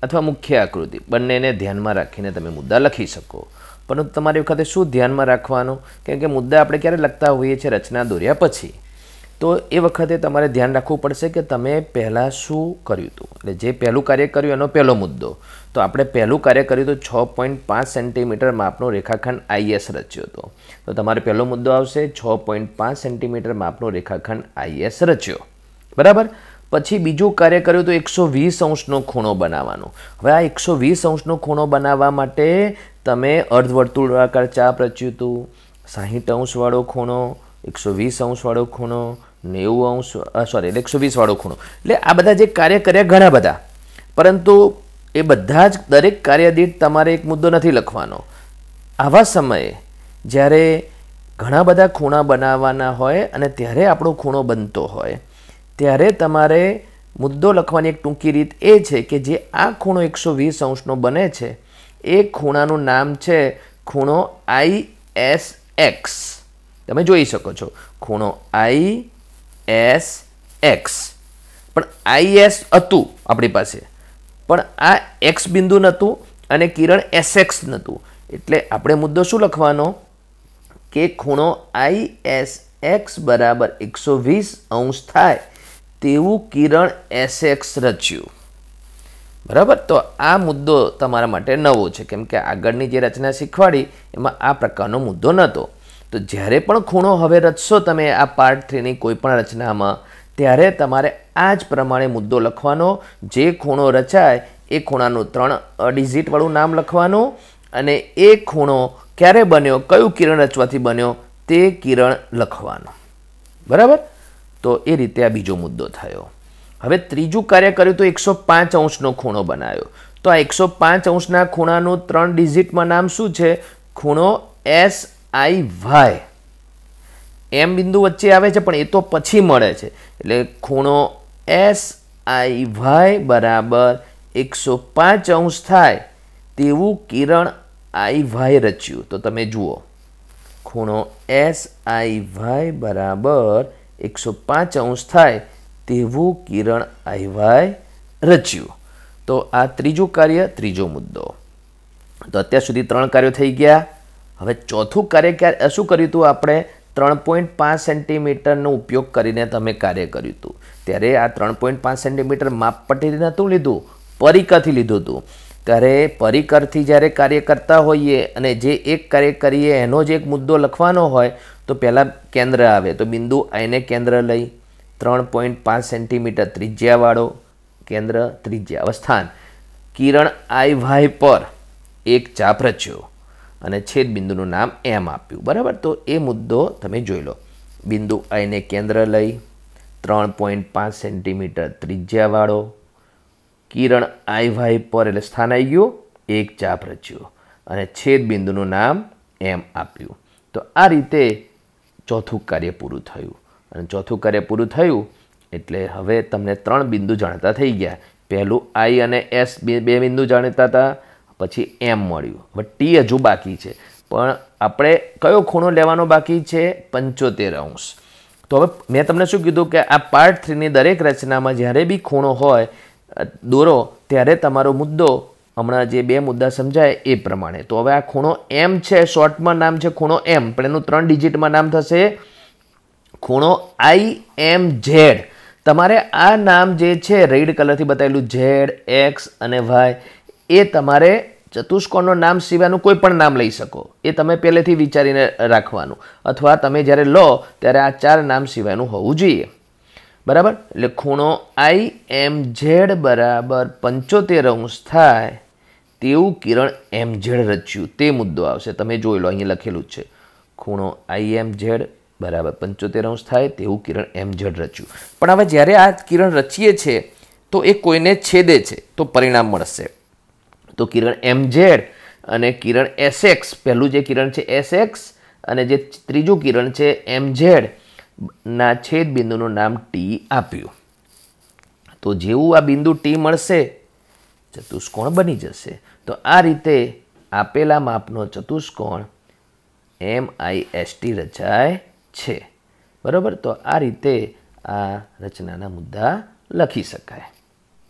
અથવા મુખ્ય આકૃતિ બંનેને ધ્યાનમાં રાખીને તમે મુદ્દા લખી શકો પરંતુ તમારી વખતે શું ધ્યાનમાં રાખવાનું કેમ કે મુદ્દા આપણે ક્યારે લખતા હોઈએ છીએ રચના દોર્યા પછી તો એ વખતે તમારે ધ્યાન રાખવું પડશે કે તમે પહેલાં શું કર્યું હતું એટલે જે પહેલું કાર્ય કર્યું એનો પહેલો મુદ્દો તો આપણે પહેલું કાર્ય કર્યું હતું છ પોઈન્ટ પાંચ સેન્ટીમીટર માપનો રેખાખંડ આઈએસ રચ્યો હતો તો તમારે પહેલો મુદ્દો આવશે છ પોઈન્ટ પાંચ સેન્ટીમીટર માપનો રેખાખંડ આઈએસ રચ્યો બરાબર પછી બીજું કાર્ય કર્યું તો એકસો વીસ અંશનો ખૂણો બનાવવાનો હવે આ એકસો વીસ અંશનો ખૂણો બનાવવા માટે તમે અર્ધવર્તુળાકાર ચાપ રચ્યું હતું સાહીઠ અંશવાળો ખૂણો એકસો વીસ અંશવાળો ખૂણો નેવું અંશ સોરી એકસો વીસવાળો ખૂણો એટલે આ બધા જે કાર્ય કર્યા ઘણા બધા પરંતુ એ બધા જ દરેક કાર્ય દીઠ તમારે એક મુદ્દો નથી લખવાનો આવા સમયે જ્યારે ઘણા બધા ખૂણા બનાવવાના હોય અને ત્યારે આપણો ખૂણો બનતો હોય ત્યારે તમારે મુદ્દો લખવાની એક ટૂંકી રીત એ છે કે જે આ ખૂણો એકસો વીસ અંશનો બને છે એ ખૂણાનું નામ છે ખૂણો આઈ એસ એક્સ તમે જોઈ શકો છો ખૂણો આઈ એસ એક્સ પણ આઈ એસ હતું આપણી પાસે પણ આ એક્સ બિંદુ નહોતું અને કિરણ એસ એક્સ નહોતું એટલે આપણે મુદ્દો શું લખવાનો કે ખૂણો આઈ એસ એક્સ બરાબર એકસો વીસ અંશ થાય તેવું કિરણ એસ એક્સ રચ્યું બરાબર તો આ મુદ્દો તમારા માટે નવો છે કેમ કે આગળની જે રચના શીખવાડી એમાં આ પ્રકારનો મુદ્દો નહોતો તો જ્યારે પણ ખૂણો હવે રચશો તમે આ પાર્ટ થ્રીની કોઈપણ રચનામાં ત્યારે તમારે આ જ પ્રમાણે મુદ્દો લખવાનો જે ખૂણો રચાય એ ખૂણાનું ત્રણ ડિઝિટવાળું નામ લખવાનું અને એ ખૂણો ક્યારે બન્યો કયું કિરણ રચવાથી બન્યો તે કિરણ લખવાનું બરાબર તો એ રીતે આ બીજો મુદ્દો થયો હવે ત્રીજું કાર્ય કર્યું તો એકસો પાંચ અંશનો ખૂણો બનાવ્યો તો આ એકસો પાંચ અંશના ખૂણાનું ત્રણ ડિઝિટમાં નામ શું છે ખૂણો એસ આઈ વાય એમ બિંદુ વચ્ચે આવે છે પણ એ તો પછી મળે છે એટલે ખૂણો એસ આઈ વાય બરાબર એકસો પાંચ અંશ થાય તેવું કિરણ આઈ વાય રચ્યું તો તમે જુઓ ખૂણો એસ આઈ વાય બરાબર એકસો પાંચ અંશ થાય તેવું કિરણ આઈ વાય રચ્યું તો આ ત્રીજું કાર્ય ત્રીજો મુદ્દો તો અત્યાર સુધી ત્રણ કાર્યો થઈ ગયા હવે ચોથું કાર્ય શું કર્યું હતું આપણે ત્રણ પોઈન્ટ પાંચ સેન્ટીમીટરનો ઉપયોગ કરીને તમે કાર્ય કર્યું હતું ત્યારે આ ત્રણ પોઈન્ટ પાંચ સેન્ટીમીટર માપપટ્ટીથી નહોતું લીધું પરિકરથી લીધું હતું ત્યારે પરિકરથી જ્યારે કાર્ય કરતા હોઈએ અને જે એક કાર્ય કરીએ એનો જ એક મુદ્દો લખવાનો હોય તો પહેલાં કેન્દ્ર આવે તો બિંદુ આઈને કેન્દ્ર લઈ ત્રણ પોઈન્ટ પાંચ સેન્ટીમીટર ત્રિજ્યાવાળો કેન્દ્ર ત્રિજ્યા સ્થાન કિરણ આઈ વાય પર એક ચાપ રચ્યો અને છેદબિંદુનું નામ એમ આપ્યું બરાબર તો એ મુદ્દો તમે જોઈ લો બિંદુ એને કેન્દ્ર લઈ ત્રણ પોઈન્ટ પાંચ સેન્ટીમીટર ત્રિજ્યાવાળો કિરણ આઈ વાય પર એટલે સ્થાન આવી ગયું એક ચાપ રચ્યો અને છેદબિંદુનું નામ એમ આપ્યું તો આ રીતે ચોથું કાર્ય પૂરું થયું અને ચોથું કાર્ય પૂરું થયું એટલે હવે તમને ત્રણ બિંદુ જાણતા થઈ ગયા પહેલું આઈ અને એસ બે બિંદુ જાણતા હતા પછી એમ મળ્યું હવે ટી હજુ બાકી છે પણ આપણે કયો ખૂણો લેવાનો બાકી છે પંચોતેર અંશ તો હવે મેં તમને શું કીધું કે આ પાર્ટ થ્રીની દરેક રચનામાં જ્યારે બી ખૂણો હોય દોરો ત્યારે તમારો મુદ્દો હમણાં જે બે મુદ્દા સમજાય એ પ્રમાણે તો હવે આ ખૂણો એમ છે શોર્ટમાં નામ છે ખૂણો એમ પણ એનું ત્રણ ડિજિટમાં નામ થશે ખૂણો આઈ એમ ઝેડ તમારે આ નામ જે છે રેડ કલરથી બતાવેલું ઝેડ એક્સ અને વાય એ તમારે ચતુષ્કોણનું નામ સિવાયનું કોઈ પણ નામ લઈ શકો એ તમે પહેલેથી વિચારીને રાખવાનું અથવા તમે જ્યારે લો ત્યારે આ ચાર નામ સિવાયનું હોવું જોઈએ બરાબર એટલે ખૂણો આઈ એમ ઝેડ બરાબર પંચોતેર અંશ થાય તેવું કિરણ એમ ઝેડ રચ્યું તે મુદ્દો આવશે તમે જોઈ લો અહીંયા લખેલું જ છે ખૂણો આઈ એમ ઝેડ બરાબર પંચોતેર અંશ થાય તેવું કિરણ એમ ઝેડ રચ્યું પણ હવે જ્યારે આ કિરણ રચીએ છીએ તો એ કોઈને છેદે છે તો પરિણામ મળશે તો કિરણ એમ ઝેડ અને કિરણ એસ એક્સ પહેલું જે કિરણ છે એસ એક્સ અને જે ત્રીજું કિરણ છે એમ ઝેડ ના છેદ બિંદુનું નામ ટી આપ્યું તો જેવું આ બિંદુ ટી મળશે ચતુષ્કોણ બની જશે તો આ રીતે આપેલા માપનો ચતુષ્કોણ એમ આઈ ટી રચાય છે બરાબર તો આ રીતે આ રચનાના મુદ્દા લખી શકાય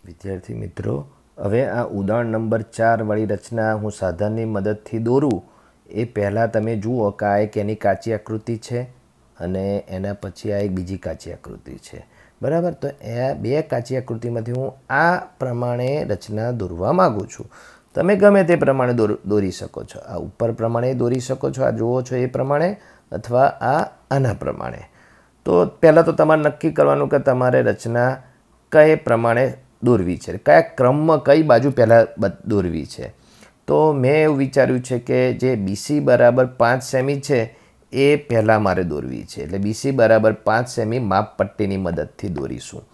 વિદ્યાર્થી મિત્રો હવે આ ઉદાહરણ નંબર ચાર ચારવાળી રચના હું સાધનની મદદથી દોરું એ પહેલાં તમે જુઓ કે આ એક એની કાચી આકૃતિ છે અને એના પછી આ એક બીજી કાચી આકૃતિ છે બરાબર તો એ બે કાચી આકૃતિમાંથી હું આ પ્રમાણે રચના દોરવા માગું છું તમે ગમે તે પ્રમાણે દોર દોરી શકો છો આ ઉપર પ્રમાણે દોરી શકો છો આ જુઓ છો એ પ્રમાણે અથવા આ આના પ્રમાણે તો પહેલાં તો તમારે નક્કી કરવાનું કે તમારે રચના કઈ પ્રમાણે દોરવી છે કયા ક્રમમાં કઈ બાજુ પહેલાં દોરવી છે તો મેં એવું વિચાર્યું છે કે જે બીસી બરાબર પાંચ સેમી છે એ પહેલાં મારે દોરવી છે એટલે બીસી બરાબર પાંચ સેમી માપ પટ્ટીની મદદથી દોરીશું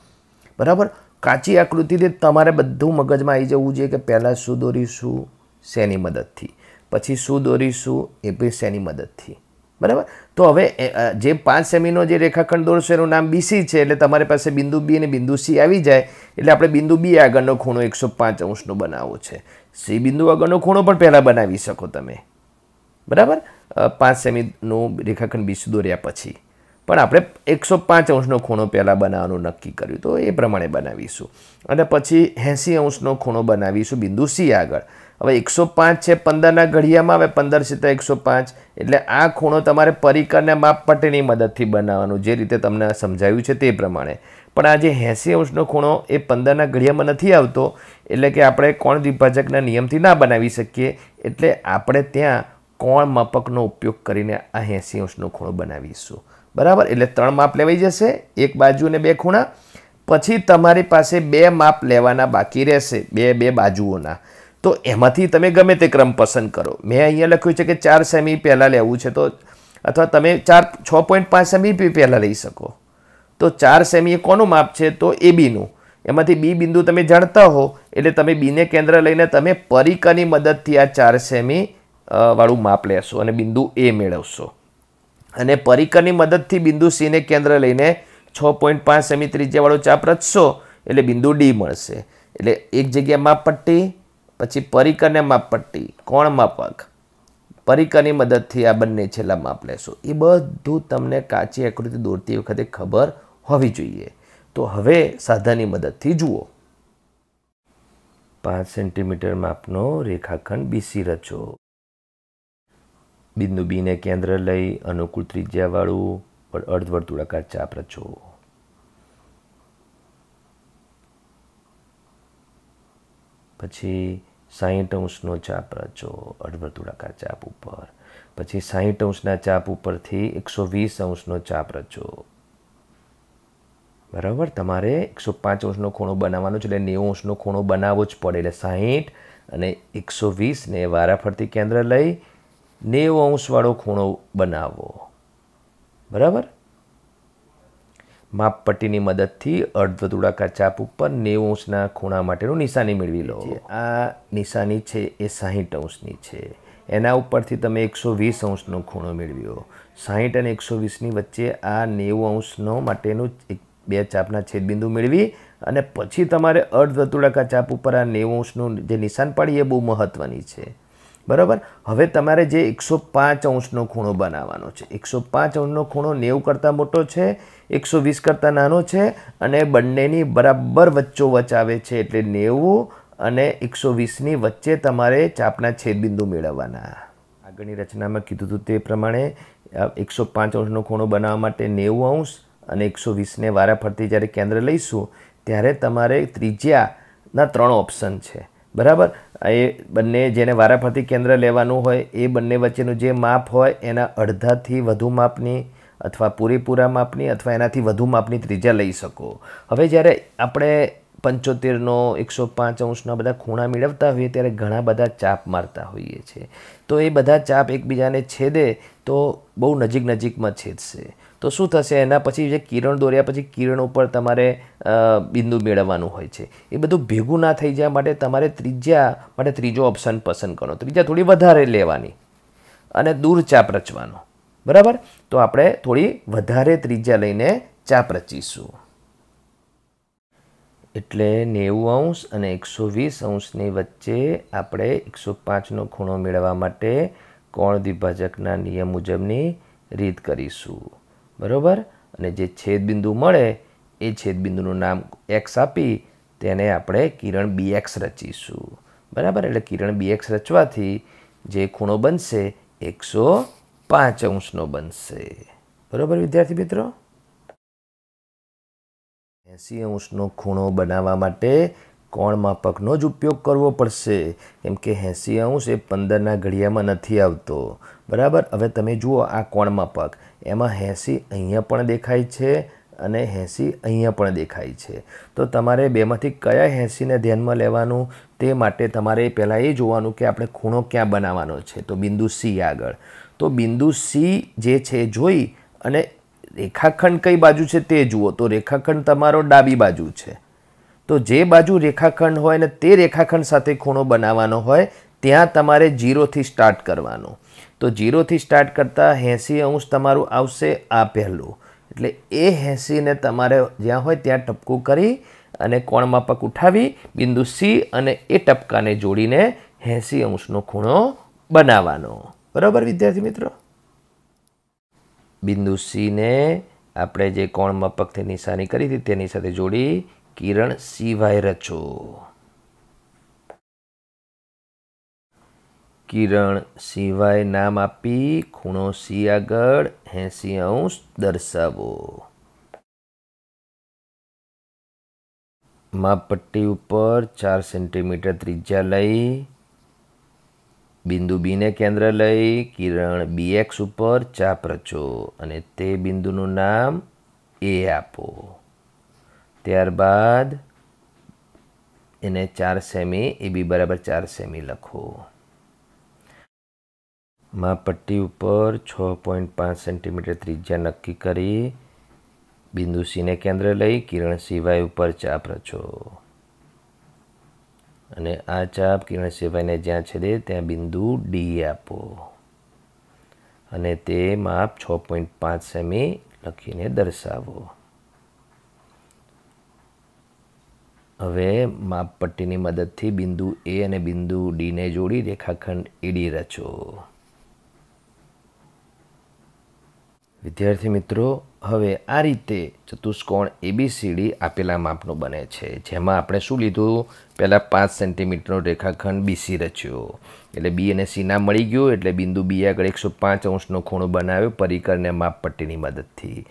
બરાબર કાચી આકૃતિથી તમારે બધું મગજમાં આવી જવું જોઈએ કે પહેલાં શું દોરીશું શેની મદદથી પછી શું દોરીશું એ બી શેની મદદથી બરાબર તો હવે જે પાંચ સેમીનો જે રેખાખંડ દોરશો એનું નામ બીસી છે એટલે તમારી પાસે બિંદુ બી અને બિંદુ સી આવી જાય એટલે આપણે બિંદુ બી આગળનો ખૂણો એકસો પાંચ અંશનો બનાવવો છે સી બિંદુ આગળનો ખૂણો પણ પહેલાં બનાવી શકો તમે બરાબર પાંચ સેમીનું રેખાખંડ બીસી દોર્યા પછી પણ આપણે એકસો પાંચ અંશનો ખૂણો પહેલાં બનાવવાનું નક્કી કર્યું તો એ પ્રમાણે બનાવીશું અને પછી એંસી અંશનો ખૂણો બનાવીશું બિંદુ સી આગળ હવે એકસો પાંચ છે પંદરના ઘડિયામાં આવે પંદર સિત્તેર એકસો પાંચ એટલે આ ખૂણો તમારે પરિકરને માપપટ્ટીની મદદથી બનાવવાનું જે રીતે તમને સમજાયું છે તે પ્રમાણે પણ આ જે એંસી અંશનો ખૂણો એ પંદરના ઘડિયામાં નથી આવતો એટલે કે આપણે કોણ દ્વિભાજકના નિયમથી ના બનાવી શકીએ એટલે આપણે ત્યાં કોણ માપકનો ઉપયોગ કરીને આ એંસી અંશનો ખૂણો બનાવીશું બરાબર એટલે ત્રણ માપ લેવાઈ જશે એક બાજુ અને બે ખૂણા પછી તમારી પાસે બે માપ લેવાના બાકી રહેશે બે બે બાજુઓના તો એમાંથી તમે ગમે તે ક્રમ પસંદ કરો મેં અહીંયા લખ્યું છે કે ચાર સેમી પહેલાં લેવું છે તો અથવા તમે ચાર છ પોઈન્ટ પાંચ સેમી બી પહેલાં લઈ શકો તો ચાર સેમી એ કોનું માપ છે તો એ બીનું એમાંથી બી બિંદુ તમે જાણતા હો એટલે તમે બીને કેન્દ્ર લઈને તમે પરિકાની મદદથી આ ચાર સેમી વાળું માપ લેશો અને બિંદુ એ મેળવશો અને પરિકરની મદદથી બિંદુ સીને કેન્દ્ર લઈને છ પોઈન્ટ પાંચ સેમી ત્રિજ્યાવાળો ચાપ રચશો એટલે બિંદુ ડી મળશે એટલે એક જગ્યા માપ પટ્ટી પછી પરિકરને માપપટ્ટી કોણ માપક પરિકરની મદદથી આ બંને છેલ્લા માપ લેશો એ બધું તમને કાચી આકૃતિ દોરતી વખતે ખબર હોવી જોઈએ તો હવે સાધનની મદદથી જુઓ પાંચ સેન્ટીમીટર માપનો રેખાખંડ બીસી રચો બિંદુ બીને કેન્દ્ર લઈ અનુકૂળ ત્રિજ્યાવાળું અર્ધવર્તુળાકાર ચાપ રચો પછી સાહીઠ અંશનો ચાપ રચો અડવર્તુળાકાર ચાપ ઉપર પછી સાહીઠ અંશના ચાપ ઉપરથી એકસો વીસ અંશનો ચાપ રચો બરાબર તમારે એકસો પાંચ અંશનો ખૂણો બનાવવાનો છે એટલે નેવું અંશનો ખૂણો બનાવવો જ પડે એટલે સાહીઠ અને એકસો વીસને વારાફરતી કેન્દ્ર લઈ નેવું અંશવાળો ખૂણો બનાવો બરાબર માપપટ્ટીની મદદથી અર્ધવર્તુળાકાર ચાપ ઉપર નેવું અંશના ખૂણા માટેનું નિશાની મેળવી લો આ નિશાની છે એ સાહીઠ અંશની છે એના ઉપરથી તમે એકસો વીસ અંશનો ખૂણો મેળવ્યો સાહીઠ અને એકસો વીસની વચ્ચે આ નેવું અંશનો માટેનું એક બે ચાપના છેદબિંદુ મેળવી અને પછી તમારે અર્ધવર્તુળાકાર ચાપ ઉપર આ નેવું અંશનું જે નિશાન પાડી એ બહુ મહત્ત્વની છે બરાબર હવે તમારે જે એકસો પાંચ અંશનો ખૂણો બનાવવાનો છે એકસો પાંચ અંશનો ખૂણો નેવું કરતાં મોટો છે એકસો વીસ કરતાં નાનો છે અને બંનેની બરાબર વચ્ચોવચ આવે છે એટલે નેવું અને એકસો વીસની વચ્ચે તમારે ચાપના છેદબિંદુ મેળવવાના આગળની રચનામાં કીધું હતું તે પ્રમાણે એકસો પાંચ અંશનો ખૂણો બનાવવા માટે નેવું અંશ અને એકસો વીસને વારાફરતી જ્યારે કેન્દ્ર લઈશું ત્યારે તમારે ત્રિજ્યાના ત્રણ ઓપ્શન છે બરાબર એ બંને જેને વારાફરતી કેન્દ્ર લેવાનું હોય એ બંને વચ્ચેનું જે માપ હોય એના અડધાથી વધુ માપની અથવા પૂરેપૂરા માપની અથવા એનાથી વધુ માપની ત્રીજા લઈ શકો હવે જ્યારે આપણે પંચોતેરનો એકસો પાંચ અંશના બધા ખૂણા મેળવતા હોઈએ ત્યારે ઘણા બધા ચાપ મારતા હોઈએ છીએ તો એ બધા ચાપ એકબીજાને છેદે તો બહુ નજીક નજીકમાં છેદશે તો શું થશે એના પછી જે કિરણ દોર્યા પછી કિરણ ઉપર તમારે બિંદુ મેળવવાનું હોય છે એ બધું ભેગું ના થઈ જાય માટે તમારે ત્રીજા માટે ત્રીજો ઓપ્શન પસંદ કરો ત્રીજા થોડી વધારે લેવાની અને દૂર ચાપ રચવાનો બરાબર તો આપણે થોડી વધારે ત્રીજા લઈને ચાપ રચીશું એટલે નેવું અંશ અને એકસો વીસ અંશની વચ્ચે આપણે એકસો પાંચનો ખૂણો મેળવવા માટે કોણ દ્વિભાજકના નિયમ મુજબની રીત કરીશું બરાબર અને જે છેદબિંદુ મળે એ છેદબિંદુનું નામ એક્સ આપી તેને આપણે કિરણ બી એક્સ રચીશું બરાબર એટલે કિરણ બી એક્સ રચવાથી જે ખૂણો બનશે એકસો પાંચ અંશનો બનશે બરાબર વિદ્યાર્થી મિત્રો એંસી અંશનો ખૂણો બનાવવા માટે કોણ માપકનો જ ઉપયોગ કરવો પડશે કેમ કે એંસી અંશ એ પંદરના ઘડિયામાં નથી આવતો બરાબર હવે તમે જુઓ આ કોણ માપક એમાં એંસી અહીંયા પણ દેખાય છે અને એંસી અહીંયા પણ દેખાય છે તો તમારે બેમાંથી કયા એંસીને ધ્યાનમાં લેવાનું તે માટે તમારે પહેલાં એ જોવાનું કે આપણે ખૂણો ક્યાં બનાવવાનો છે તો બિંદુ સી આગળ તો બિંદુ સી જે છે જોઈ અને રેખાખંડ કઈ બાજુ છે તે જુઓ તો રેખાખંડ તમારો ડાબી બાજુ છે તો જે બાજુ રેખાખંડ હોય ને તે રેખાખંડ સાથે ખૂણો બનાવવાનો હોય ત્યાં તમારે જીરોથી સ્ટાર્ટ કરવાનો તો જીરોથી સ્ટાર્ટ કરતાં એંસી અંશ તમારું આવશે આ પહેલું એટલે એ એંસીને તમારે જ્યાં હોય ત્યાં ટપકું કરી અને કોણમાપક ઉઠાવી બિંદુ સી અને એ ટપકાને જોડીને એંસી અંશનો ખૂણો બનાવવાનો બરાબર વિદ્યાર્થી મિત્રો બિંદુ સીને આપણે જે કોણ મપકથી નિશાની કરી હતી તેની સાથે જોડી કિરણ સિવાય રચો કિરણ સિવાય નામ આપી ખૂણો સી આગળ એસી અંશ દર્શાવો માપપટ્ટી ઉપર ચાર સેન્ટીમીટર ત્રિજ્યા લઈ બિંદુ બીને કેન્દ્ર લઈ કિરણ બીએક્સ ઉપર ચાપ રચો અને તે બિંદુનું નામ એ આપો ત્યારબાદ એને ચાર સેમી એ બી બરાબર ચાર સેમી લખો માં પટ્ટી ઉપર છ પોઈન્ટ પાંચ સેન્ટીમીટર ત્રિજ્યા નક્કી કરી બિંદુ સીને કેન્દ્ર લઈ કિરણ સિવાય ઉપર ચાપ રચો અને આ ચાપ કિરણ સિવાયને જ્યાં છેદે ત્યાં બિંદુ ડી આપો અને તે માપ છ પોઈન્ટ પાંચ સેમી લખીને દર્શાવો હવે માપપટ્ટીની મદદથી બિંદુ એ અને બિંદુ ડીને જોડી રેખાખંડ ઈડી e રચો વિદ્યાર્થી મિત્રો હવે આ રીતે ચતુષ્કોણ એબીસીડી આપેલા માપનું બને છે જેમાં આપણે શું લીધું પહેલાં પાંચ સેન્ટીમીટરનો રેખાખંડ બીસી રચ્યો એટલે બી અને સીના મળી ગયું એટલે બિંદુ બી આગળ એકસો પાંચ અંશનો ખૂણો બનાવ્યો પરિકરને માપપટ્ટીની મદદથી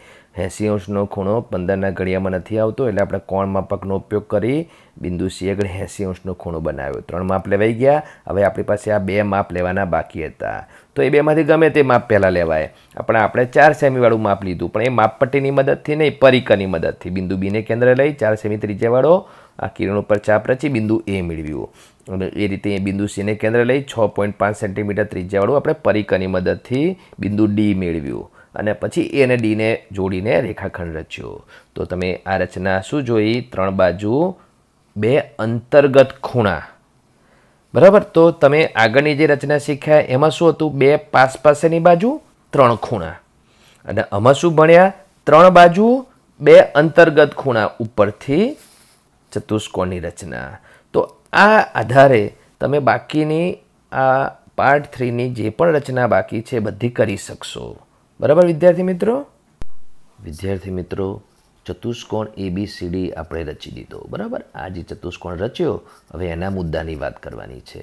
એંસી અંશનો ખૂણો પંદરના ઘડિયામાં નથી આવતો એટલે આપણે કોણ માપકનો ઉપયોગ કરી બિંદુ સી આગળ એંસી અંશનો ખૂણો બનાવ્યો ત્રણ માપ લેવાઈ ગયા હવે આપણી પાસે આ બે માપ લેવાના બાકી હતા તો એ બેમાંથી ગમે તે માપ પહેલાં લેવાય આપણે આપણે ચાર સેમીવાળું માપ લીધું પણ એ માપપટ્ટીની મદદથી નહીં પરિકરની મદદથી બિંદુ બીને કેન્દ્ર લઈ ચાર સેમી ત્રીજાવાળો આ કિરણ ઉપર ચાપ રચી બિંદુ એ મેળવ્યું અને એ રીતે એ બિંદુ સીને કેન્દ્ર લઈ છ પોઈન્ટ પાંચ સેન્ટીમીટર ત્રિજ્યાવાળું આપણે પરિકરની મદદથી બિંદુ ડી મેળવ્યું અને પછી એને ડીને જોડીને રેખાખંડ રચ્યો તો તમે આ રચના શું જોઈ ત્રણ બાજુ બે અંતર્ગત ખૂણા બરાબર તો તમે આગળની જે રચના શીખ્યા એમાં શું હતું બે પાસ પાસેની બાજુ ત્રણ ખૂણા અને આમાં શું ભણ્યા ત્રણ બાજુ બે અંતર્ગત ખૂણા ઉપરથી ચતુષ્કોણની રચના તો આ આધારે તમે બાકીની આ પાર્ટ થ્રીની જે પણ રચના બાકી છે બધી કરી શકશો બરાબર વિદ્યાર્થી મિત્રો વિદ્યાર્થી મિત્રો ચતુષ્કોણ એબીસીડી આપણે રચી દીધો બરાબર આ જે ચતુષ્કોણ રચ્યો હવે એના મુદ્દાની વાત કરવાની છે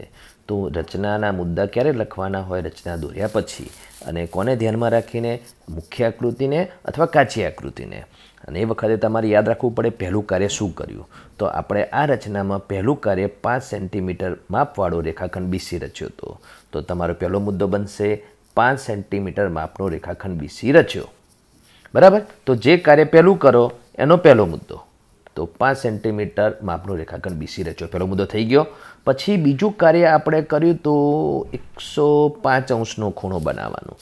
તો રચનાના મુદ્દા ક્યારે લખવાના હોય રચના દોર્યા પછી અને કોને ધ્યાનમાં રાખીને મુખ્ય આકૃતિને અથવા કાચી આકૃતિને અને એ વખતે તમારે યાદ રાખવું પડે પહેલું કાર્ય શું કર્યું તો આપણે આ રચનામાં પહેલું કાર્ય પાંચ સેન્ટીમીટર માપવાળો રેખાખંડ બીસી રચ્યો હતો તો તમારો પહેલો મુદ્દો બનશે પાંચ સેન્ટીમીટર માપનો રેખાખંડ બીસી રચ્યો બરાબર તો જે કાર્ય પહેલું કરો એનો પહેલો મુદ્દો તો પાંચ સેન્ટીમીટર માપનું રેખાંકન બીસી રચ્યો પહેલો મુદ્દો થઈ ગયો પછી બીજું કાર્ય આપણે કર્યું તો એકસો પાંચ અંશનો ખૂણો બનાવવાનો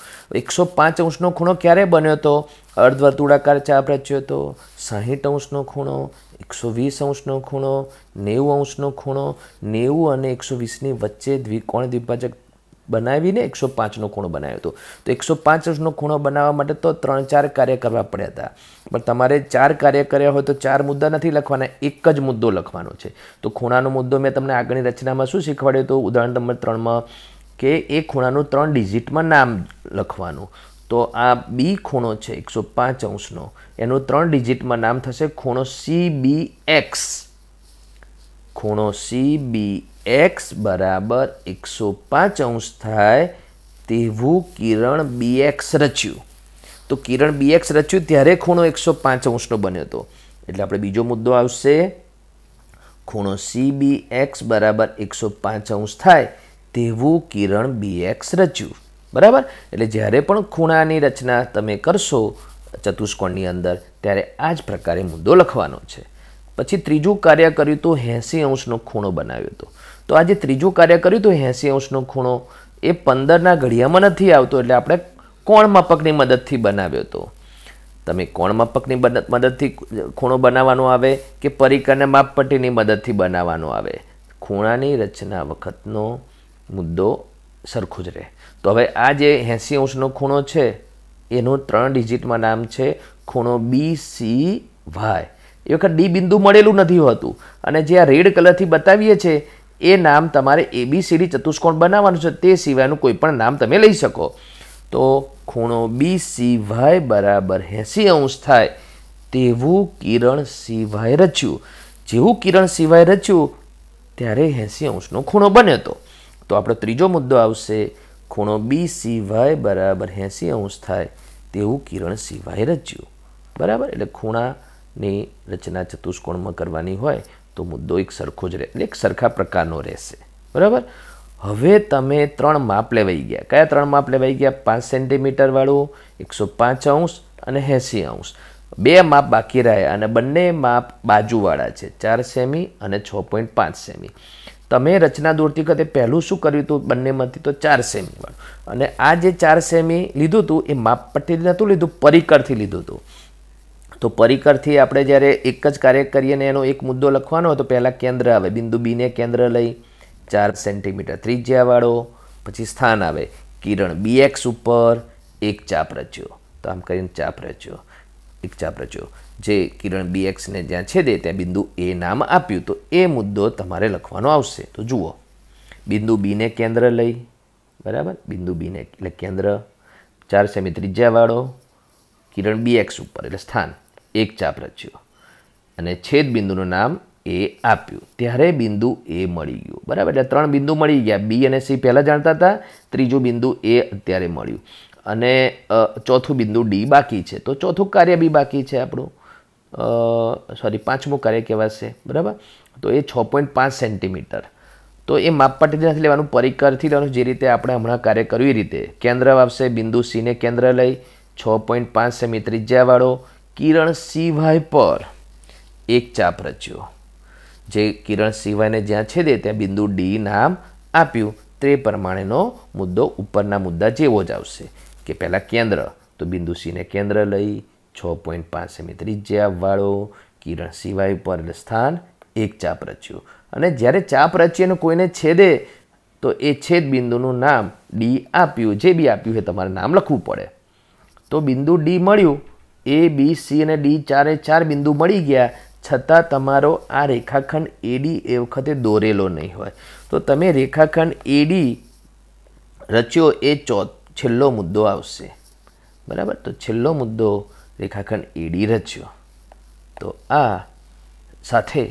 એકસો પાંચ અંશનો ખૂણો ક્યારે બન્યો હતો અર્ધવર્તુળાકાર ચાપ રચ્યો હતો સાહીઠ અંશનો ખૂણો એકસો વીસ અંશનો ખૂણો નેવું અંશનો ખૂણો નેવું અને એકસો વીસની વચ્ચે દ્વિકોણ દ્વિભાજક બનાવીને એકસો પાંચનો ખૂણો બનાવ્યો હતો તો એકસો પાંચનો ખૂણો બનાવવા માટે તો ત્રણ ચાર કાર્ય કરવા પડ્યા હતા પણ તમારે ચાર કાર્ય કર્યા હોય તો ચાર મુદ્દા નથી લખવાના એક જ મુદ્દો લખવાનો છે તો ખૂણાનો મુદ્દો મેં તમને આગળની રચનામાં શું શીખવાડ્યું હતું ઉદાહરણ નંબર ત્રણમાં કે એ ખૂણાનું ત્રણ ડિઝિટમાં નામ લખવાનું તો આ બી ખૂણો છે એકસો પાંચ અંશનો એનું ત્રણ ડિજિટમાં નામ થશે ખૂણો સી બી એક્સ ખૂણો સી બી એક્સ બરાબર એકસો પાંચ અંશ થાય તેવું કિરણ બી એક્સ રચ્યું તો કિરણ બી એક્સ રચ્યું ત્યારે ખૂણો એકસો પાંચ અંશનો બન્યો હતો એટલે આપણે બીજો મુદ્દો આવશે ખૂણો સી બી એક્સ બરાબર એકસો પાંચ અંશ થાય તેવું કિરણ બી એક્સ રચ્યું બરાબર એટલે જ્યારે પણ ખૂણાની રચના તમે કરશો ચતુષ્કોણની અંદર ત્યારે આ જ પ્રકારે મુદ્દો લખવાનો છે પછી ત્રીજું કાર્ય કર્યું તો એંસી અંશનો ખૂણો બનાવ્યો હતો તો આજે ત્રીજું કાર્ય કર્યું હતું એંસી અંશનો ખૂણો એ પંદરના ઘડિયામાં નથી આવતો એટલે આપણે કોણ માપકની મદદથી બનાવ્યો હતો તમે કોણ માપકની મદદથી ખૂણો બનાવવાનો આવે કે પરિક અને માપપટ્ટીની મદદથી બનાવવાનો આવે ખૂણાની રચના વખતનો મુદ્દો સરખો જ રહે તો હવે આ જે એંસી અંશનો ખૂણો છે એનું ત્રણ ડિજિટમાં નામ છે ખૂણો બી સી વાય એ વખત ડી બિંદુ મળેલું નથી હોતું અને જે આ રેડ કલરથી બતાવીએ છીએ એ નામ તમારે સીડી ચતુષ્કોણ બનાવવાનું છે તે સિવાયનું કોઈ પણ નામ તમે લઈ શકો તો ખૂણો બી સી વાય બરાબર એંસી અંશ થાય તેવું કિરણ સિવાય રચ્યું જેવું કિરણ સિવાય રચ્યું ત્યારે એંસી અંશનો ખૂણો બને તો તો આપણો ત્રીજો મુદ્દો આવશે ખૂણો બી સી વાય બરાબર એંસી અંશ થાય તેવું કિરણ સિવાય રચ્યું બરાબર એટલે ખૂણાની રચના ચતુષ્કોણમાં કરવાની હોય તો મુદ્દો એક સરખો જ રહે એક સરખા પ્રકારનો રહેશે બરાબર હવે તમે ત્રણ માપ લેવાઈ ગયા કયા ત્રણ માપ લેવાઈ ગયા પાંચ સેન્ટીમીટરવાળું એકસો પાંચ અંશ અને એંસી અંશ બે માપ બાકી રહ્યા અને બંને માપ બાજુવાળા છે ચાર સેમી અને છ પોઈન્ટ પાંચ સેમી તમે રચના દોરતી વખતે પહેલું શું કર્યું હતું બંનેમાંથી તો ચાર સેમીવાળું અને આ જે ચાર સેમી લીધું હતું એ માપ પટ્ટીથી નહોતું લીધું પરિકરથી લીધું હતું તો પરિકરથી આપણે જ્યારે એક જ કાર્ય કરીએ ને એનો એક મુદ્દો લખવાનો તો પહેલાં કેન્દ્ર આવે બિંદુ બીને કેન્દ્ર લઈ ચાર સેન્ટીમીટર ત્રિજ્યાવાળો પછી સ્થાન આવે કિરણ બી એક્સ ઉપર એક ચાપ રચ્યો તો આમ કરીને ચાપ રચ્યો એક ચાપ રચ્યો જે કિરણ બી એક્સને જ્યાં છેદે ત્યાં બિંદુ એ નામ આપ્યું તો એ મુદ્દો તમારે લખવાનો આવશે તો જુઓ બિંદુ બીને કેન્દ્ર લઈ બરાબર બિંદુ બીને એટલે કેન્દ્ર ચાર સેમી ત્રિજ્યાવાળો કિરણ બી એક્સ ઉપર એટલે સ્થાન એક ચાપ રચ્યો અને છેદ બિંદુનું નામ એ આપ્યું ત્યારે બિંદુ એ મળી ગયું બરાબર એટલે ત્રણ બિંદુ મળી ગયા બી અને સી પહેલાં જાણતા હતા ત્રીજું બિંદુ એ અત્યારે મળ્યું અને ચોથું બિંદુ ડી બાકી છે તો ચોથું કાર્ય બી બાકી છે આપણું સોરી પાંચમું કાર્ય કહેવાશે બરાબર તો એ છ પોઈન્ટ પાંચ સેન્ટીમીટર તો એ માપપટ્ટીથી નથી લેવાનું પરિકરથી લેવાનું જે રીતે આપણે હમણાં કાર્ય કર્યું એ રીતે કેન્દ્ર આવશે બિંદુ સીને કેન્દ્ર લઈ છ પોઈન્ટ પાંચ સેમી ત્રિજ્યાવાળો કિરણ સિવાય પર એક ચાપ રચ્યો જે કિરણ સિવાયને જ્યાં છેદે ત્યાં બિંદુ ડી નામ આપ્યું તે પ્રમાણેનો મુદ્દો ઉપરના મુદ્દા જેવો જ આવશે કે પહેલાં કેન્દ્ર તો બિંદુ સીને કેન્દ્ર લઈ છ પોઈન્ટ પાંચ સેમી ત્રિજ્યાવાળો કિરણ સિવાય પર સ્થાન એક ચાપ રચ્યું અને જ્યારે ચાપ રચીને કોઈને છેદે તો એ છેદ બિંદુનું નામ ડી આપ્યું જે બી આપ્યું એ તમારે નામ લખવું પડે તો બિંદુ ડી મળ્યું એ બી સી અને ડી ચારે ચાર બિંદુ મળી ગયા છતાં તમારો આ રેખાખંડ એડી એ વખતે દોરેલો નહીં હોય તો તમે રેખાખંડ એડી રચ્યો એ ચો છેલ્લો મુદ્દો આવશે બરાબર તો છેલ્લો મુદ્દો રેખાખંડ એડી રચ્યો તો આ સાથે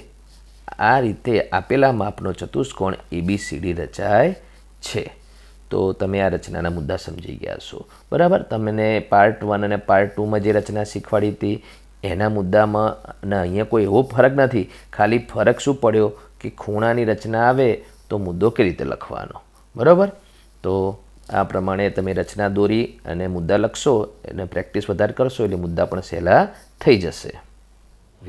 આ રીતે આપેલા માપનો ચતુષ્કોણ એબીસીડી રચાય છે તો તમે આ રચનાના મુદ્દા સમજી ગયા છો બરાબર તમને પાર્ટ વન અને પાર્ટ ટુમાં જે રચના શીખવાડી હતી એના મુદ્દામાં અને અહીંયા કોઈ એવો ફરક નથી ખાલી ફરક શું પડ્યો કે ખૂણાની રચના આવે તો મુદ્દો કઈ રીતે લખવાનો બરાબર તો આ પ્રમાણે તમે રચના દોરી અને મુદ્દા લખશો અને પ્રેક્ટિસ વધારે કરશો એટલે મુદ્દા પણ સહેલા થઈ જશે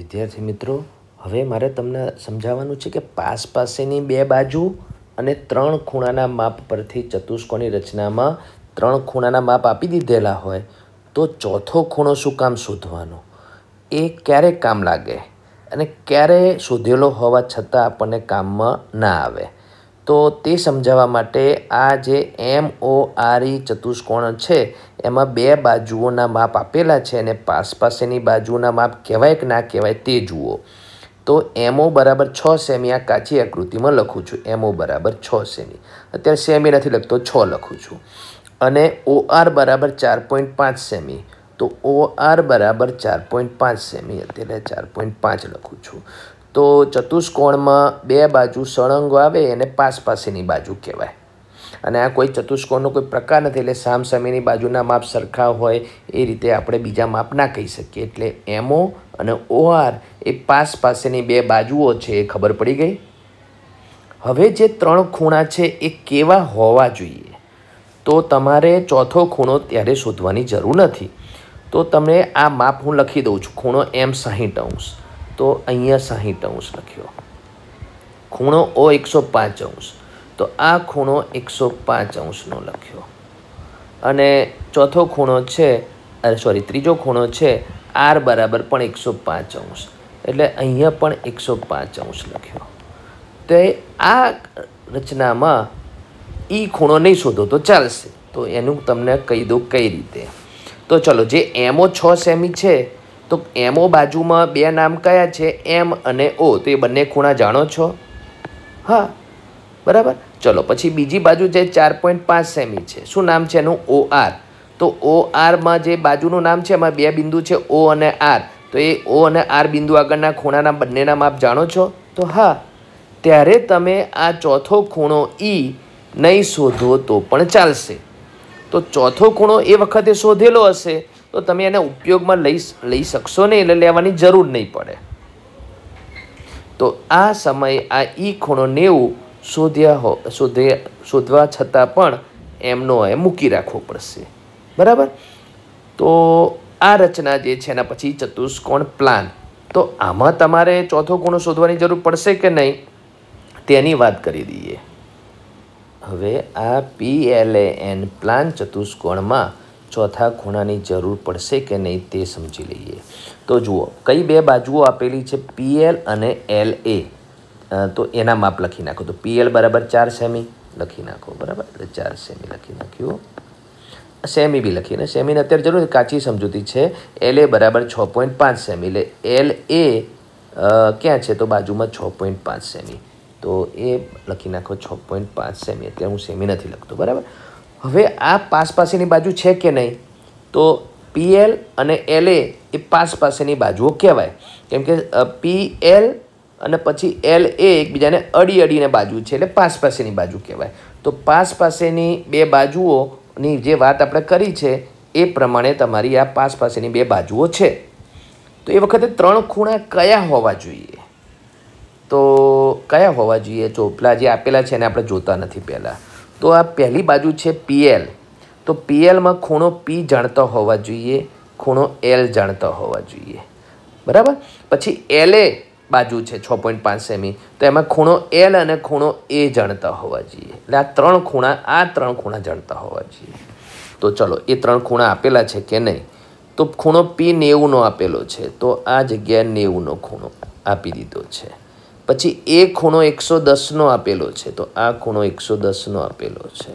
વિદ્યાર્થી મિત્રો હવે મારે તમને સમજાવવાનું છે કે પાસ પાસેની બે બાજુ અને ત્રણ ખૂણાના માપ પરથી ચતુષ્કોની રચનામાં ત્રણ ખૂણાના માપ આપી દીધેલા હોય તો ચોથો ખૂણો શું કામ શોધવાનો એ ક્યારે કામ લાગે અને ક્યારે શોધેલો હોવા છતાં આપણને કામમાં ના આવે તો તે સમજાવવા માટે આ જે એમ ઓ આર ઈ ચતુષ્કોણ છે એમાં બે બાજુઓના માપ આપેલા છે અને પાસ પાસેની બાજુઓના માપ કહેવાય કે ના કહેવાય તે જુઓ તો એમઓ બરાબર છ સેમી આ કાચી આકૃતિમાં લખું છું એમઓ બરાબર છ સેમી અત્યારે સેમી નથી લખતો છ લખું છું અને ઓઆર બરાબર ચાર પોઈન્ટ પાંચ સેમી તો ઓઆર બરાબર ચાર પોઈન્ટ પાંચ સેમી અત્યારે ચાર પોઈન્ટ પાંચ લખું છું તો ચતુષ્કોણમાં બે બાજુ સળંગો આવે એને પાસ પાસેની બાજુ કહેવાય અને આ કોઈ ચતુષ્કોણનો કોઈ પ્રકાર નથી એટલે સામસામેની બાજુના માપ સરખા હોય એ રીતે આપણે બીજા માપ ના કહી શકીએ એટલે એમઓ અને ઓઆર એ પાસ પાસેની બે બાજુઓ છે એ ખબર પડી ગઈ હવે જે ત્રણ ખૂણા છે એ કેવા હોવા જોઈએ તો તમારે ચોથો ખૂણો ત્યારે શોધવાની જરૂર નથી તો તમે આ માપ હું લખી દઉં છું ખૂણો એમ સાહીઠ અંશ તો અહીંયા સાહીઠ અંશ લખ્યો ખૂણો ઓ એકસો પાંચ અંશ તો આ ખૂણો એકસો પાંચ અંશનો લખ્યો અને ચોથો ખૂણો છે સોરી ત્રીજો ખૂણો છે આર બરાબર પણ એકસો પાંચ અંશ એટલે અહીંયા પણ એકસો પાંચ અંશ લખ્યો તો આ રચનામાં એ ખૂણો નહીં શોધો તો ચાલશે તો એનું તમને કહી દઉં કઈ રીતે તો ચલો જે એમઓ છ સેમી છે તો એમઓ બાજુમાં બે નામ કયા છે એમ અને ઓ તો એ બંને ખૂણા જાણો છો હા બરાબર ચલો પછી બીજી બાજુ જે ચાર પોઈન્ટ પાંચ સેમી છે શું નામ છે એનું ઓ આર તો ઓ આરમાં જે બાજુનું નામ છે એમાં બે બિંદુ છે ઓ અને આર તો એ ઓ અને આર બિંદુ આગળના ખૂણાના બંનેના માપ જાણો છો તો હા ત્યારે તમે આ ચોથો ખૂણો ઈ e નહીં શોધો તો પણ ચાલશે તો ચોથો ખૂણો એ વખતે શોધેલો હશે તો તમે એને ઉપયોગમાં લઈ લઈ શકશો નહીં એટલે લેવાની જરૂર નહીં પડે તો આ સમયે આ ઈ e ખૂણો નેવું શોધ્યા હો શોધે શોધવા છતાં પણ એમનો એ મૂકી રાખવો પડશે બરાબર તો આ રચના જે છે એના પછી ચતુષ્કોણ પ્લાન તો આમાં તમારે ચોથો ખૂણો શોધવાની જરૂર પડશે કે નહીં તેની વાત કરી દઈએ હવે આ P L A N plan ચતુષ્કોણમાં ચોથા ખૂણાની જરૂર પડશે કે નહીં તે સમજી લઈએ તો જુઓ કઈ બે બાજુઓ આપેલી છે પીએલ અને એલ એ તો એના માપ લખી નાખો તો પીએલ બરાબર ચાર સેમી લખી નાખો બરાબર એટલે ચાર સેમી લખી નાખ્યું સેમી બી લખીને સેમીને અત્યારે જરૂર કાચી સમજૂતી છે એલ એ બરાબર છ પોઈન્ટ પાંચ સેમી એટલે એલ એ ક્યાં છે તો બાજુમાં છ પોઈન્ટ પાંચ સેમી તો એ લખી નાખો છ પોઈન્ટ પાંચ સેમી એટલે હું સેમી નથી લખતો બરાબર હવે આ પાસ પાસેની બાજુ છે કે નહીં તો પીએલ અને એલ એ એ પાસ પાસેની બાજુઓ કહેવાય કેમ કે પી એલ અને પછી એલ એ એકબીજાને અડી અડીને બાજુ છે એટલે પાસ પાસેની બાજુ કહેવાય તો પાસ પાસેની બે બાજુઓ ની જે વાત આપણે કરી છે એ પ્રમાણે તમારી આ પાસ પાસેની બે બાજુઓ છે તો એ વખતે ત્રણ ખૂણા કયા હોવા જોઈએ તો કયા હોવા જોઈએ ચોપલા જે આપેલા છે એને આપણે જોતા નથી પહેલાં તો આ પહેલી બાજુ છે પીએલ તો પીએલમાં ખૂણો પી જાણતા હોવા જોઈએ ખૂણો એલ જાણતા હોવા જોઈએ બરાબર પછી એલે બાજુ છે છ પોઈન્ટ પાંચ સેમી તો એમાં ખૂણો એલ અને ખૂણો એ જાણતા હોવા જોઈએ એટલે આ ત્રણ ખૂણા આ ત્રણ ખૂણા જાણતા હોવા જોઈએ તો ચલો એ ત્રણ ખૂણા આપેલા છે કે નહીં તો ખૂણો પી નેવુંનો આપેલો છે તો આ જગ્યાએ નેવુંનો ખૂણો આપી દીધો છે પછી એ ખૂણો એકસો દસનો આપેલો છે તો આ ખૂણો એકસો દસનો આપેલો છે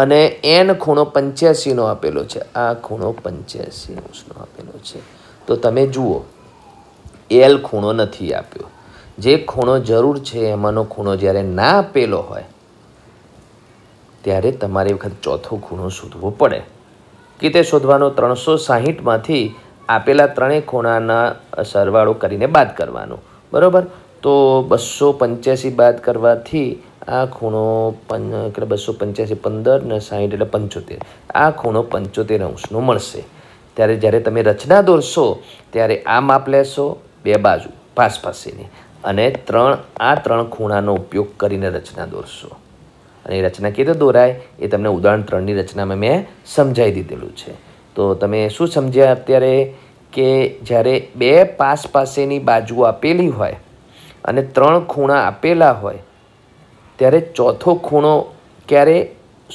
અને એન ખૂણો પંચ્યાસીનો આપેલો છે આ ખૂણો પંચ્યાસી આપેલો છે તો તમે જુઓ એલ ખૂણો નથી આપ્યો જે ખૂણો જરૂર છે એમાંનો ખૂણો જ્યારે ના આપેલો હોય ત્યારે તમારે વખત ચોથો ખૂણો શોધવો પડે કે તે શોધવાનો ત્રણસો સાહીઠમાંથી આપેલા ત્રણેય ખૂણાના સરવાળો કરીને બાદ કરવાનો બરાબર તો બસો પંચ્યાસી બાદ કરવાથી આ ખૂણો એટલે બસો પંચ્યાસી પંદર ને સાહીઠ એટલે પંચોતેર આ ખૂણો પંચોતેર અંશનો મળશે ત્યારે જ્યારે તમે રચના દોરશો ત્યારે આ માપ લેશો બે બાજુ પાસ પાસેની અને ત્રણ આ ત્રણ ખૂણાનો ઉપયોગ કરીને રચના દોરશો અને એ રચના કેવી રીતે દોરાય એ તમને ઉદાહરણ ત્રણની રચનામાં મેં સમજાવી દીધેલું છે તો તમે શું સમજ્યા અત્યારે કે જ્યારે બે પાસ પાસેની બાજુ આપેલી હોય અને ત્રણ ખૂણા આપેલા હોય ત્યારે ચોથો ખૂણો ક્યારે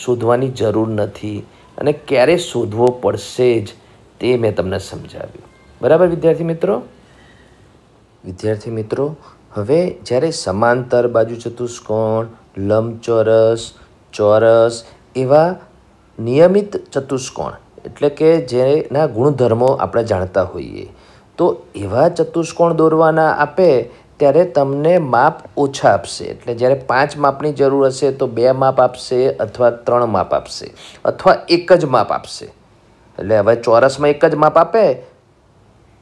શોધવાની જરૂર નથી અને ક્યારે શોધવો પડશે જ તે મેં તમને સમજાવ્યું બરાબર વિદ્યાર્થી મિત્રો વિદ્યાર્થી મિત્રો હવે જ્યારે સમાંતર બાજુ ચતુષ્કોણ લંબચોરસ ચોરસ એવા નિયમિત ચતુષ્કોણ એટલે કે જેના ગુણધર્મો આપણે જાણતા હોઈએ તો એવા ચતુષ્કોણ દોરવાના આપે ત્યારે તમને માપ ઓછા આપશે એટલે જ્યારે પાંચ માપની જરૂર હશે તો બે માપ આપશે અથવા ત્રણ માપ આપશે અથવા એક જ માપ આપશે એટલે હવે ચોરસમાં એક જ માપ આપે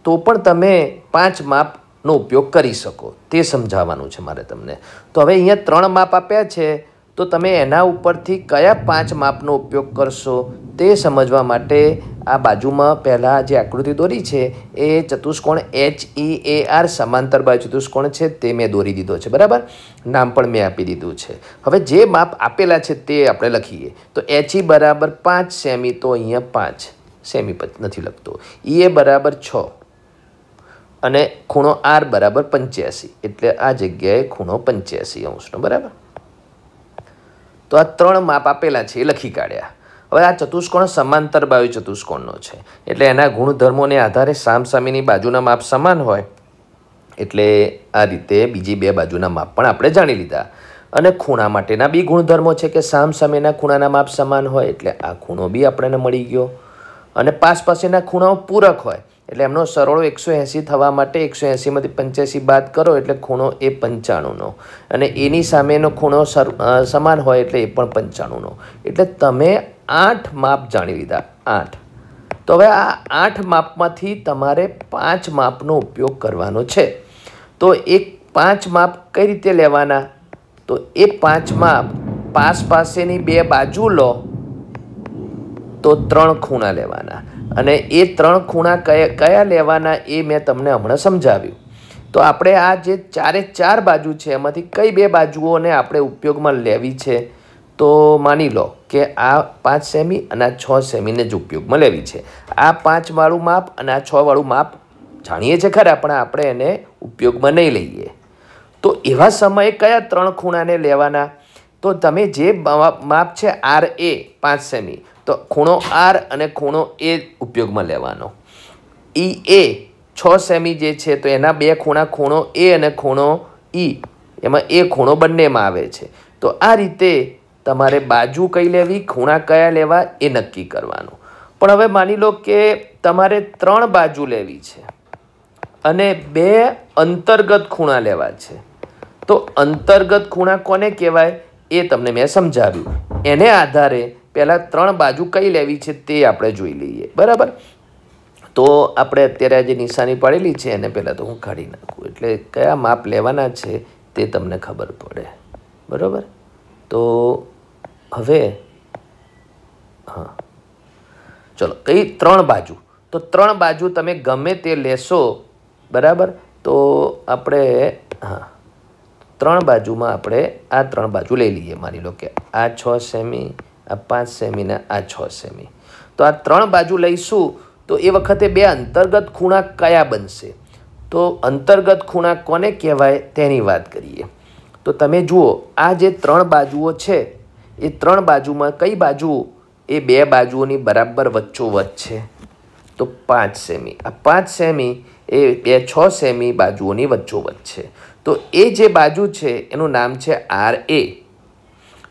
તો પણ તમે પાંચ માપ નો ઉપયોગ કરી શકો તે સમજાવવાનું છે મારે તમને તો હવે અહીંયા ત્રણ માપ આપ્યા છે તો તમે એના ઉપરથી કયા પાંચ માપનો ઉપયોગ કરશો તે સમજવા માટે આ બાજુમાં પહેલાં જે આકૃતિ દોરી છે એ ચતુષ્કોણ એચ ઈ એ આર સમાંતર બાજુ ચતુષ્કોણ છે તે મેં દોરી દીધો છે બરાબર નામ પણ મેં આપી દીધું છે હવે જે માપ આપેલા છે તે આપણે લખીએ તો એચ e બરાબર પાંચ સેમી તો અહીંયા પાંચ સેમી નથી લખતો ઈ e, એ બરાબર છ અને ખૂણો આર બરાબર પંચ્યાસી એટલે આ જગ્યાએ ખૂણો પંચ્યાસી અંશનો બરાબર તો આ ત્રણ માપ આપેલા છે એ લખી કાઢ્યા હવે આ ચતુષ્કોણ સમાંતર બાયુ ચતુષ્કોણનો છે એટલે એના ગુણધર્મોને આધારે સામસામીની બાજુના માપ સમાન હોય એટલે આ રીતે બીજી બે બાજુના માપ પણ આપણે જાણી લીધા અને ખૂણા માટેના બી ગુણધર્મો છે કે સામસામેના ખૂણાના માપ સમાન હોય એટલે આ ખૂણો બી આપણને મળી ગયો અને પાસ પાસેના ખૂણાઓ પૂરક હોય એટલે એમનો સરવાળો એકસો એંસી થવા માટે એકસો એંસીમાંથી પંચ્યાસી બાદ કરો એટલે ખૂણો એ પંચાણુંનો અને એની સામેનો ખૂણો સર સમાન હોય એટલે એ પણ પંચાણુંનો એટલે તમે આઠ માપ જાણી લીધા આઠ તો હવે આ આઠ માપમાંથી તમારે પાંચ માપનો ઉપયોગ કરવાનો છે તો એક પાંચ માપ કઈ રીતે લેવાના તો એ પાંચ માપ પાસ પાસેની બે બાજુ લો તો ત્રણ ખૂણા લેવાના અને એ ત્રણ ખૂણા કયા કયા લેવાના એ મેં તમને હમણાં સમજાવ્યું તો આપણે આ જે ચારે ચાર બાજુ છે એમાંથી કઈ બે બાજુઓને આપણે ઉપયોગમાં લેવી છે તો માની લો કે આ પાંચ સેમી અને આ છ સેમીને જ ઉપયોગમાં લેવી છે આ પાંચવાળું માપ અને આ છવાળું માપ જાણીએ છીએ ખરા પણ આપણે એને ઉપયોગમાં નહીં લઈએ તો એવા સમયે કયા ત્રણ ખૂણાને લેવાના તો તમે જે માપ છે આર એ પાંચ સેમી તો ખૂણો આર અને ખૂણો એ ઉપયોગમાં લેવાનો ઈ e એ છ સેમી જે છે તો એના બે ખૂણા ખૂણો એ અને ખૂણો ઈ e. એમાં એ ખૂણો બંનેમાં આવે છે તો આ રીતે તમારે બાજુ કઈ લેવી ખૂણા કયા લેવા એ નક્કી કરવાનું પણ હવે માની લો કે તમારે ત્રણ બાજુ લેવી છે અને બે અંતર્ગત ખૂણા લેવા છે તો અંતર્ગત ખૂણા કોને કહેવાય એ તમને મેં સમજાવ્યું એને આધારે પહેલાં ત્રણ બાજુ કઈ લેવી છે તે આપણે જોઈ લઈએ બરાબર તો આપણે અત્યારે આ જે નિશાની પાડેલી છે એને પહેલાં તો હું કાઢી નાખું એટલે કયા માપ લેવાના છે તે તમને ખબર પડે બરાબર તો હવે હા ચલો કઈ ત્રણ બાજુ તો ત્રણ બાજુ તમે ગમે તે લેશો બરાબર તો આપણે હા ત્રણ બાજુમાં આપણે આ ત્રણ બાજુ લઈ લઈએ માની લો કે આ છ સેમી આ પાંચ સેમીને આ છ સેમી તો આ ત્રણ બાજુ લઈશું તો એ વખતે બે અંતર્ગત ખૂણા કયા બનશે તો અંતર્ગત ખૂણા કોને કહેવાય તેની વાત કરીએ તો તમે જુઓ આ જે ત્રણ બાજુઓ છે એ ત્રણ બાજુમાં કઈ બાજુ એ બે બાજુઓની બરાબર વચ્ચોવચ્ચ છે તો પાંચ સેમી આ પાંચ સેમી એ બે છ સેમી બાજુઓની વચ્ચોવચ્ચ છે તો એ જે બાજુ છે એનું નામ છે આર એ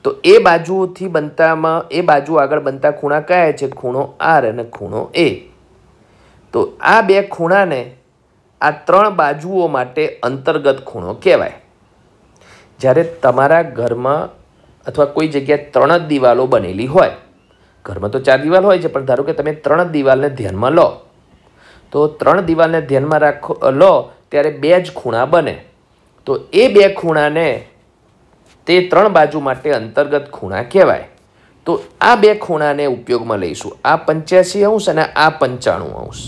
તો એ બાજુથી બનતામાં એ બાજુ આગળ બનતા ખૂણા કયા છે ખૂણો આર અને ખૂણો એ તો આ બે ખૂણાને આ ત્રણ બાજુઓ માટે અંતર્ગત ખૂણો કહેવાય જ્યારે તમારા ઘરમાં અથવા કોઈ જગ્યાએ ત્રણ જ દિવાલો બનેલી હોય ઘરમાં તો ચાર દિવાલ હોય છે પણ ધારો કે તમે ત્રણ જ દિવાલને ધ્યાનમાં લો તો ત્રણ દિવાલને ધ્યાનમાં રાખો લો ત્યારે બે જ ખૂણા બને તો એ બે ખૂણાને તે ત્રણ બાજુ માટે અંતર્ગત ખૂણા કહેવાય તો આ બે ખૂણાને ઉપયોગમાં લઈશું આ પંચ્યાસી અંશ અને આ પંચાણું અંશ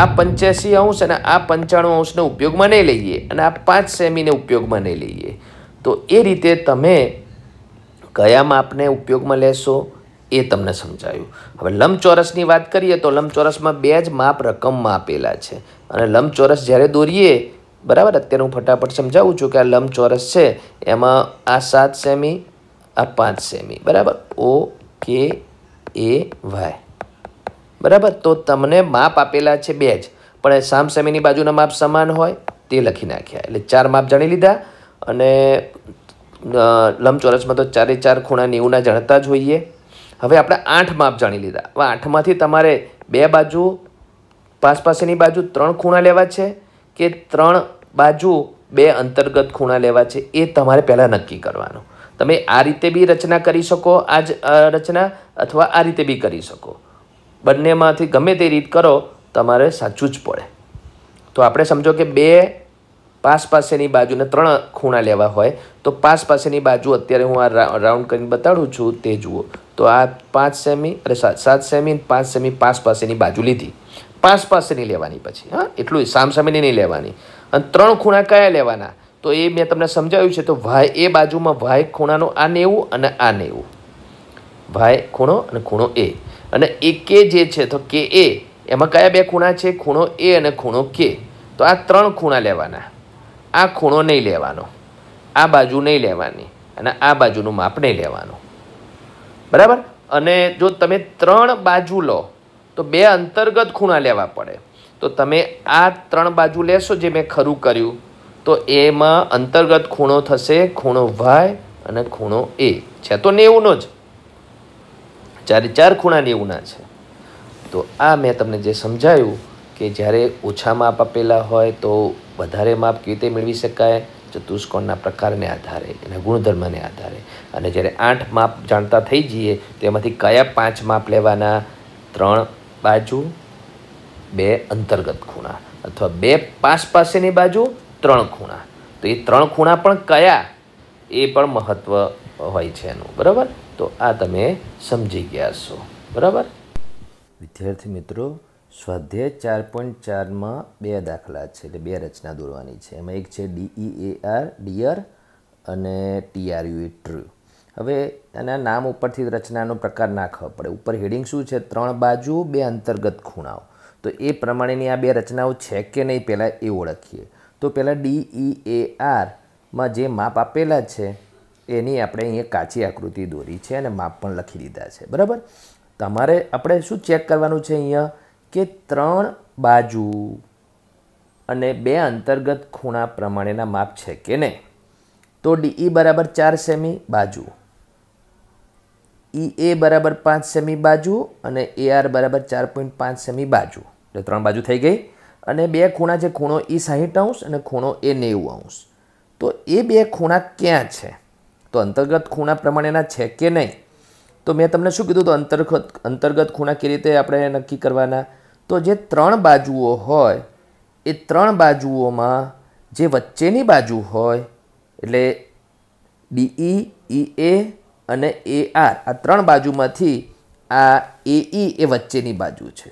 આ પંચ્યાસી અંશ અને આ પંચાણું અંશને ઉપયોગમાં નહીં લઈએ અને આ પાંચ સેમીને ઉપયોગમાં નહીં લઈએ તો એ રીતે તમે કયા માપને ઉપયોગમાં લેશો એ તમને સમજાયું હવે લંબચોરસની વાત કરીએ તો લંબચોરસમાં બે જ માપ રકમમાં આપેલા છે અને લંબચોરસ જ્યારે દોરીએ બરાબર અત્યારે હું ફટાફટ સમજાવું છું કે આ લંબચોરસ છે એમાં આ સાત સેમી આ પાંચ સેમી બરાબર ઓ કે એ વાય બરાબર તો તમને માપ આપેલા છે બે જ પણ સામ સેમીની બાજુના માપ સમાન હોય તે લખી નાખ્યા એટલે ચાર માપ જાણી લીધા અને લંબચોરસમાં તો ચારે ચાર ખૂણા નેવુંના જાણતા જ હોઈએ હવે આપણે આઠ માપ જાણી લીધા હવે આઠમાંથી તમારે બે બાજુ પાસ પાસેની બાજુ ત્રણ ખૂણા લેવા છે કે ત્રણ બાજુ બે અંતર્ગત ખૂણા લેવા છે એ તમારે પહેલાં નક્કી કરવાનું તમે આ રીતે બી રચના કરી શકો આ જ રચના અથવા આ રીતે બી કરી શકો બંનેમાંથી ગમે તે રીત કરો તમારે સાચું જ પડે તો આપણે સમજો કે બે પાસ પાસેની બાજુને ત્રણ ખૂણા લેવા હોય તો પાસ પાસેની બાજુ અત્યારે હું આ રાઉન્ડ કરીને બતાડું છું તે જુઓ તો આ પાંચ સેમી અરે સાત સેમી પાંચ સેમી પાસ પાસેની બાજુ લીધી પાસ પાસે નહીં લેવાની પછી હા એટલું સામસામેની નહીં લેવાની અને ત્રણ ખૂણા કયા લેવાના તો એ મેં તમને સમજાવ્યું છે તો વાય એ બાજુમાં વાય ખૂણાનો આ નેવું અને આ નેવું વાય ખૂણો અને ખૂણો એ અને એ કે જે છે તો કે એ એમાં કયા બે ખૂણા છે ખૂણો એ અને ખૂણો કે તો આ ત્રણ ખૂણા લેવાના આ ખૂણો નહીં લેવાનો આ બાજુ નહીં લેવાની અને આ બાજુનું માપ નહીં લેવાનું બરાબર અને જો તમે ત્રણ બાજુ લો તો બે અંતર્ગત ખૂણા લેવા પડે તો તમે આ ત્રણ બાજુ લેશો જે મેં ખરું કર્યું તો એમાં અંતર્ગત ખૂણો થશે ખૂણો વાય અને ખૂણો એ છે તો નેવુંનો જ ચારે ચાર ખૂણા નેવુંના છે તો આ મેં તમને જે સમજાયું કે જ્યારે ઓછા માપ આપેલા હોય તો વધારે માપ કેવી રીતે મેળવી શકાય ચતુષ્કોણના પ્રકારને આધારે એના ગુણધર્મને આધારે અને જ્યારે આઠ માપ જાણતા થઈ જઈએ તેમાંથી કયા પાંચ માપ લેવાના ત્રણ બાજુ બે અંતર્ગત ખૂણા અથવા બે પાસ પાસેની બાજુ ત્રણ ખૂણા તો એ ત્રણ ખૂણા પણ કયા એ પણ મહત્ત્વ હોય છે એનું બરાબર તો આ તમે સમજી ગયા છો બરાબર વિદ્યાર્થી મિત્રો સ્વાધ્યાય ચાર પોઈન્ટ ચારમાં બે દાખલા છે એટલે બે રચના દોરવાની છે એમાં એક છે ડીઈ એ આર ડીઆર અને ટીઆરયુ એ ટ્રુ હવે એના નામ ઉપરથી રચનાનો પ્રકાર ના ખબર પડે ઉપર હેડિંગ શું છે ત્રણ બાજુ બે અંતર્ગત ખૂણાઓ તો એ પ્રમાણેની આ બે રચનાઓ છે કે નહીં પહેલાં એ ઓળખીએ તો પહેલાં ડી ઈ e, એ આરમાં જે માપ આપેલા છે એની આપણે અહીંયા કાચી આકૃતિ દોરી છે અને માપ પણ લખી દીધા છે બરાબર તમારે આપણે શું ચેક કરવાનું છે અહીંયા કે ત્રણ બાજુ અને બે અંતર્ગત ખૂણા પ્રમાણેના માપ છે કે નહીં તો ડી ઈ e બરાબર ચાર સેમી બાજુ ઈ એ બરાબર પાંચ સેમી બાજુ અને એ આર બરાબર ચાર પોઈન્ટ પાંચ સેમી બાજુ એટલે ત્રણ બાજુ થઈ ગઈ અને બે ખૂણા છે ખૂણો ઈ સાહીઠ અંશ અને ખૂણો એ નેવું અંશ તો એ બે ખૂણા ક્યાં છે તો અંતર્ગત ખૂણા પ્રમાણેના છે કે નહીં તો મેં તમને શું કીધું તો અંતર્ગત અંતર્ગત ખૂણા કેવી રીતે આપણે નક્કી કરવાના તો જે ત્રણ બાજુઓ હોય એ ત્રણ બાજુઓમાં જે વચ્ચેની બાજુ હોય એટલે ડીઈ ઈ એ અને એ આર આ ત્રણ બાજુમાંથી આ એ e એ વચ્ચેની બાજુ છે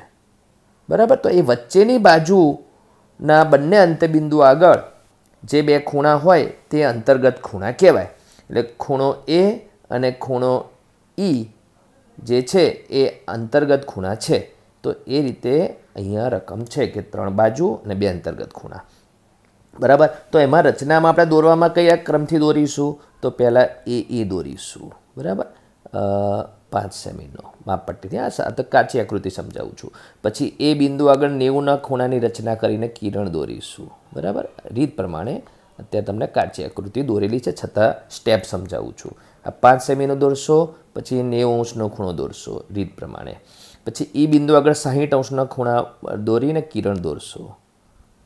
બરાબર તો એ વચ્ચેની બાજુના બંને અંતબિંદુ આગળ જે બે ખૂણા હોય તે અંતર્ગત ખૂણા કહેવાય એટલે ખૂણો એ અને ખૂણો ઈ e જે છે એ અંતર્ગત ખૂણા છે તો એ રીતે અહીંયા રકમ છે કે ત્રણ બાજુ અને બે અંતર્ગત ખૂણા બરાબર તો એમાં રચનામાં આપણે દોરવામાં કયા ક્રમથી દોરીશું તો પહેલાં એ એ e દોરીશું બરાબર પાંચ સેમીનો માપપટ્ટીથી આ તો કાચી આકૃતિ સમજાવું છું પછી એ બિંદુ આગળ નેવુંના ખૂણાની રચના કરીને કિરણ દોરીશું બરાબર રીત પ્રમાણે અત્યારે તમને કાચી આકૃતિ દોરેલી છે છતાં સ્ટેપ સમજાવું છું આ પાંચ સેમીનો દોરશો પછી નેવું અંશનો ખૂણો દોરશો રીત પ્રમાણે પછી એ બિંદુ આગળ સાહીઠ અંશના ખૂણા દોરીને કિરણ દોરશો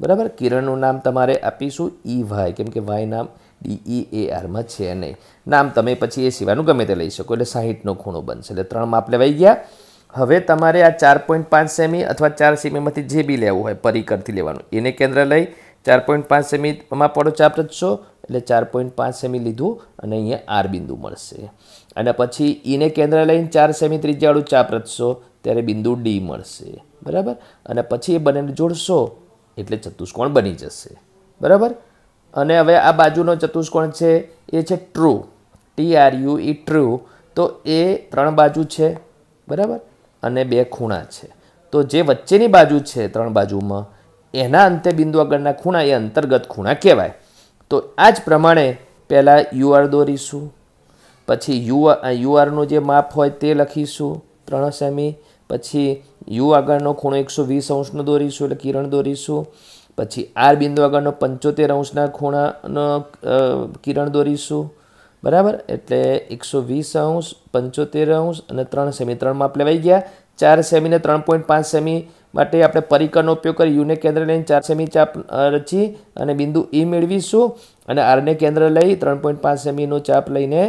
બરાબર કિરણનું નામ તમારે આપીશું ઈ વાય કેમ કે વાય નામ ડીઈ એ આરમાં છે નહીં નામ તમે પછી એ સિવાયનું ગમે તે લઈ શકો એટલે સાહીઠનો ખૂણો બનશે એટલે ત્રણ માપ લેવાઈ ગયા હવે તમારે આ ચાર પોઈન્ટ પાંચ સેમી અથવા ચાર સેમીમાંથી જે બી લેવું હોય પરિકરથી લેવાનું એને કેન્દ્ર લઈ ચાર પોઈન્ટ પાંચ સેમીમાં પડો ચાપ રચશો એટલે ચાર પોઈન્ટ પાંચ સેમી લીધું અને અહીંયા આર બિંદુ મળશે અને પછી એને કેન્દ્ર લઈને ચાર સેમી ત્રિજ્યાવાળું ચાપ રચશો ત્યારે બિંદુ ડી મળશે બરાબર અને પછી એ બંનેને જોડશો એટલે ચતુષ્કોણ બની જશે બરાબર અને હવે આ બાજુનો ચતુષ્કોણ છે એ છે true T R U E true તો એ ત્રણ બાજુ છે બરાબર અને બે ખૂણા છે તો જે વચ્ચેની બાજુ છે ત્રણ બાજુમાં એના અંતે બિંદુ આગળના ખૂણા એ અંતર્ગત ખૂણા કહેવાય તો આ જ પ્રમાણે પહેલાં યુ આર દોરીશું પછી યુ યુ આરનું જે માપ હોય તે લખીશું ત્રણ સેમી પછી યુ આગળનો ખૂણો એકસો વીસ અંશનો દોરીશું એટલે કિરણ દોરીશું પછી આર બિંદુ આગળનો પંચોતેર અંશના ખૂણાનો કિરણ દોરીશું બરાબર એટલે એકસો વીસ અંશ પંચોતેર અંશ અને ત્રણ સેમી ત્રણમાં આપણે લેવાઈ ગયા ચાર સેમીને ત્રણ પોઈન્ટ પાંચ સેમી માટે આપણે પરિકરનો ઉપયોગ કરી યુને કેન્દ્ર લઈને ચાર સેમી ચાપ રચી અને બિંદુ ઈ e મેળવીશું અને આરને કેન્દ્ર લઈ ત્રણ પોઈન્ટ પાંચ સેમીનો ચાપ લઈને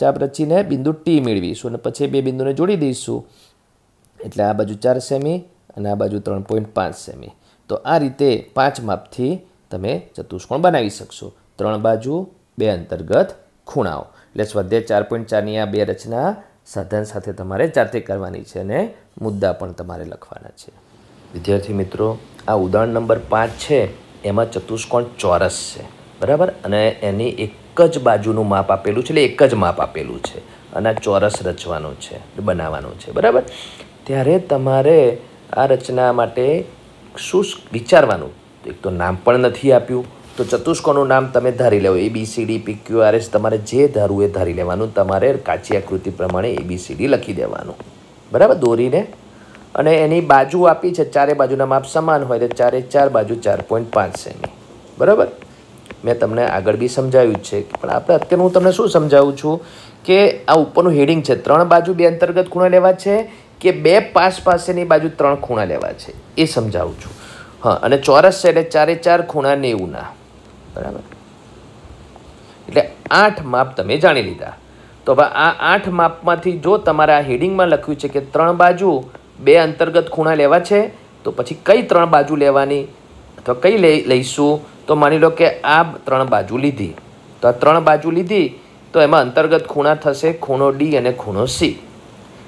ચાપ રચીને બિંદુ ટી મેળવીશું અને પછી બે બિંદુને જોડી દઈશું એટલે આ બાજુ ચાર સેમી અને આ બાજુ ત્રણ પોઈન્ટ પાંચ સેમી તો આ રીતે પાંચ માપથી તમે ચતુષ્કોણ બનાવી શકશો ત્રણ બાજુ બે અંતર્ગત ખૂણાઓ એટલે સ્વાધ્યાય ચાર પોઈન્ટ ચારની આ બે રચના સાધન સાથે તમારે જાતે કરવાની છે અને મુદ્દા પણ તમારે લખવાના છે વિદ્યાર્થી મિત્રો આ ઉદાહરણ નંબર પાંચ છે એમાં ચતુષ્કોણ ચોરસ છે બરાબર અને એની એક જ બાજુનું માપ આપેલું છે એટલે એક જ માપ આપેલું છે અને આ ચોરસ રચવાનું છે બનાવવાનું છે બરાબર ત્યારે તમારે આ રચના માટે શું વિચારવાનું એક તો નામ પણ નથી આપ્યું તો ચતુષ્કોણનું નામ તમે ધારી લેવો એબીસીડી એસ તમારે જે ધારવું એ ધારી લેવાનું તમારે કાચી આકૃતિ પ્રમાણે એબીસીડી લખી દેવાનું બરાબર દોરીને અને એની બાજુ આપી છે ચારે બાજુના માપ સમાન હોય તો ચારે ચાર બાજુ ચાર પોઈન્ટ પાંચ સેમી બરાબર મેં તમને આગળ બી સમજાવ્યું છે પણ આપણે અત્યારે હું તમને શું સમજાવું છું કે આ ઉપરનું હેડિંગ છે ત્રણ બાજુ બે અંતર્ગત ખૂણા લેવા છે કે બે પાસ પાસેની બાજુ ત્રણ ખૂણા લેવા છે એ સમજાવું છું હા અને ચોરસ છે એટલે ચારે ચાર ખૂણા નેવુંના બરાબર એટલે આઠ માપ તમે જાણી લીધા તો હવે આ આઠ માપમાંથી જો તમારા હેડિંગમાં લખ્યું છે કે ત્રણ બાજુ બે અંતર્ગત ખૂણા લેવા છે તો પછી કઈ ત્રણ બાજુ લેવાની અથવા કઈ લઈ લઈશું તો માની લો કે આ ત્રણ બાજુ લીધી તો આ ત્રણ બાજુ લીધી તો એમાં અંતર્ગત ખૂણા થશે ખૂણો ડી અને ખૂણો સી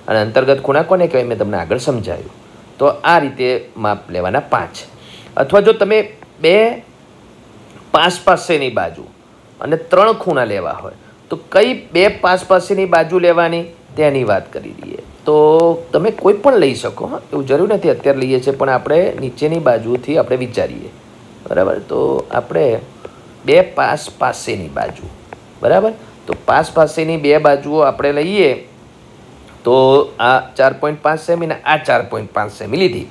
અને અંતર્ગત ખૂણા કોને કહેવાય મેં તમને આગળ સમજાયું તો આ રીતે માપ લેવાના પાંચ અથવા જો તમે બે પાસ પાસેની બાજુ અને ત્રણ ખૂણા લેવા હોય તો કઈ બે પાસ પાસેની બાજુ લેવાની તેની વાત કરી દઈએ તો તમે કોઈ પણ લઈ શકો એવું જરૂર નથી અત્યારે લઈએ છીએ પણ આપણે નીચેની બાજુથી આપણે વિચારીએ બરાબર તો આપણે બે પાસ પાસેની બાજુ બરાબર તો પાસ પાસેની બે બાજુઓ આપણે લઈએ તો આ ચાર પોઈન્ટ પાંચ સેમી ને આ ચાર પોઈન્ટ પાંચ સેમી લીધી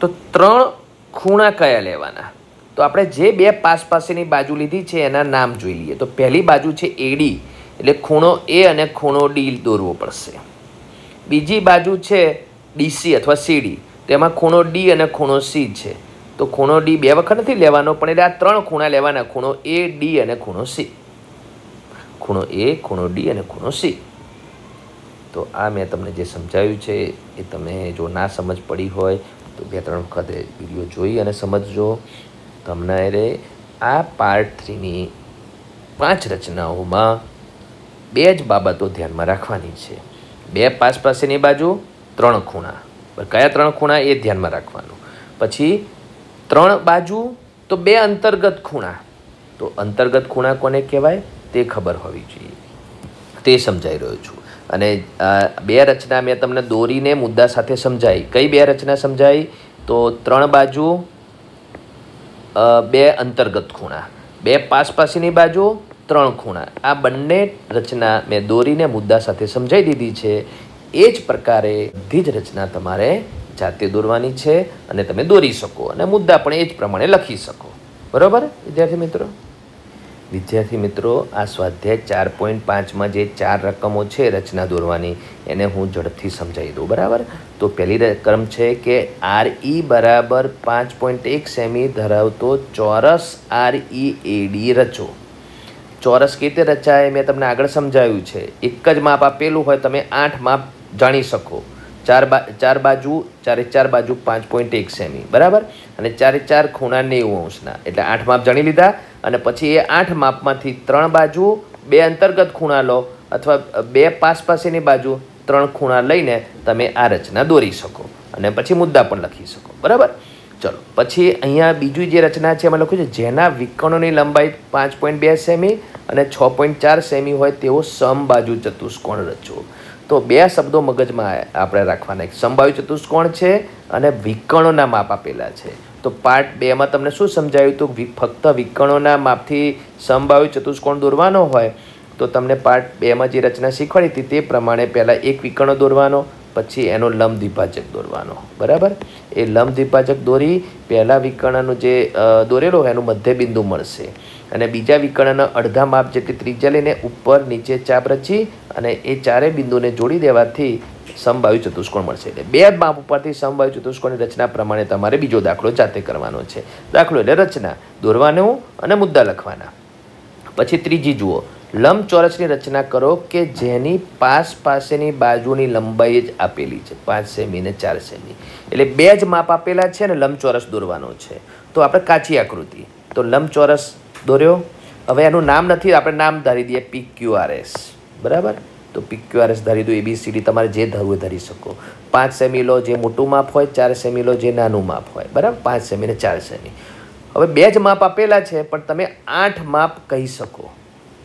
તો ત્રણ ખૂણા કયા લેવાના તો આપણે જે બે પાસ પાસેની બાજુ લીધી છે એના નામ જોઈ લઈએ તો પહેલી બાજુ છે એડી એટલે ખૂણો એ અને ખૂણો ડી દોરવો પડશે બીજી બાજુ છે ડીસી અથવા સીડી તેમાં ખૂણો ડી અને ખૂણો સી છે તો ખૂણો ડી બે વખત નથી લેવાનો પણ એટલે આ ત્રણ ખૂણા લેવાના ખૂણો એ ડી અને ખૂણો સી ખૂણો એ ખૂણો ડી અને ખૂણો સી તો આ મેં તમને જે સમજાવ્યું છે એ તમે જો ના સમજ પડી હોય તો બે ત્રણ વખત વિડીયો જોઈ અને સમજજો તમને રે આ પાર્ટ થ્રીની પાંચ રચનાઓમાં બે જ બાબતો ધ્યાનમાં રાખવાની છે બે પાસ પાસેની બાજુ ત્રણ ખૂણા કયા ત્રણ ખૂણા એ ધ્યાનમાં રાખવાનું પછી ત્રણ બાજુ તો બે અંતર્ગત ખૂણા તો અંતર્ગત ખૂણા કોને કહેવાય તે ખબર હોવી જોઈએ તે સમજાઈ રહ્યો છું અને બે રચના મેં તમને દોરીને મુદ્દા સાથે સમજાવી કઈ બે રચના સમજાવી તો ત્રણ બાજુ બે અંતર્ગત ખૂણા બે પાસપાસીની બાજુ ત્રણ ખૂણા આ બંને રચના મેં દોરીને મુદ્દા સાથે સમજાવી દીધી છે એ જ પ્રકારે બધી જ રચના તમારે જાતે દોરવાની છે અને તમે દોરી શકો અને મુદ્દા પણ એ જ પ્રમાણે લખી શકો બરાબર વિદ્યાર્થી મિત્રો વિદ્યાર્થી મિત્રો આ સ્વાધ્યાય ચાર પોઈન્ટ પાંચમાં જે ચાર રકમો છે રચના દોરવાની એને હું ઝડપથી સમજાવી દઉં બરાબર તો પહેલી રકમ છે કે આર ઈ e બરાબર પાંચ પોઈન્ટ એક સેમી ધરાવતો ચોરસ આર ઈ એડી રચો ચોરસ કેવી રીતે રચાય મેં તમને આગળ સમજાવ્યું છે એક જ માપ આપેલું હોય તમે આઠ માપ જાણી શકો ચાર બા ચાર બાજુ ચારે ચાર બાજુ પાંચ પોઈન્ટ એક સેમી બરાબર અને ચારે ચાર ખૂણા નેવું અંશના એટલે આઠ માપ જાણી લીધા અને પછી એ આઠ માપમાંથી ત્રણ બાજુ બે અંતર્ગત ખૂણા લો અથવા બે પાસ પાસેની બાજુ ત્રણ ખૂણા લઈને તમે આ રચના દોરી શકો અને પછી મુદ્દા પણ લખી શકો બરાબર ચલો પછી અહીંયા બીજું જે રચના છે એમાં લખ્યું છે જેના વિકણોની લંબાઈ પાંચ પોઈન્ટ બે સેમી અને છ પોઈન્ટ ચાર સેમી હોય તેવો સમબાજુ ચતુષ્કોણ રચવો તો બે શબ્દો મગજમાં આપણે રાખવાના એક સંભાવ્ય ચતુષ્કોણ છે અને વિકણોના માપ આપેલા છે તો પાર્ટ બેમાં તમને શું સમજાયું તો ફક્ત વિકણોના માપથી સંભાવ્ય ચતુષ્કોણ દોરવાનો હોય તો તમને પાર્ટ બેમાં જે રચના શીખવાડી હતી તે પ્રમાણે પહેલાં એક વિકણો દોરવાનો પછી એનો લંબ દ્વિભાજક દોરવાનો બરાબર એ લંબ દ્વિભાજક દોરી પહેલાં વિકણાનું જે દોરેલો હોય એનું મધ્યબિંદુ મળશે અને બીજા વિકર્ણના અડધા માપ જેટલી ત્રિજ્યા લઈને ઉપર નીચે ચાપ રચી અને એ ચારે બિંદુને જોડી દેવાથી સમબાયુ ચતુષ્કોણ મળશે એટલે બે માપ ઉપરથી સમબાયુ ચતુષ્કોણની રચના પ્રમાણે તમારે બીજો દાખલો જાતે કરવાનો છે દાખલો એટલે રચના દોરવાનું અને મુદ્દા લખવાના પછી ત્રીજી જુઓ લંબચોરસની રચના કરો કે જેની પાસ પાસેની બાજુની લંબાઈ જ આપેલી છે પાંચ સેમી ને ચાર સેમી એટલે બે જ માપ આપેલા છે અને લંબચોરસ દોરવાનો છે તો આપણે કાચી આકૃતિ તો લંબચોરસ દોર્યો હવે એનું નામ નથી આપણે નામ ધારી દઈએ પી એસ બરાબર તો પી ક્યુઆરએસ ધારી દો એબીસીડી તમારે જે ધારવું ધરી શકો પાંચ સેમી લો જે મોટું માપ હોય ચાર સેમી લો જે નાનું માપ હોય બરાબર પાંચ સેમી ને ચાર સેમી હવે બે જ માપ આપેલા છે પણ તમે આઠ માપ કહી શકો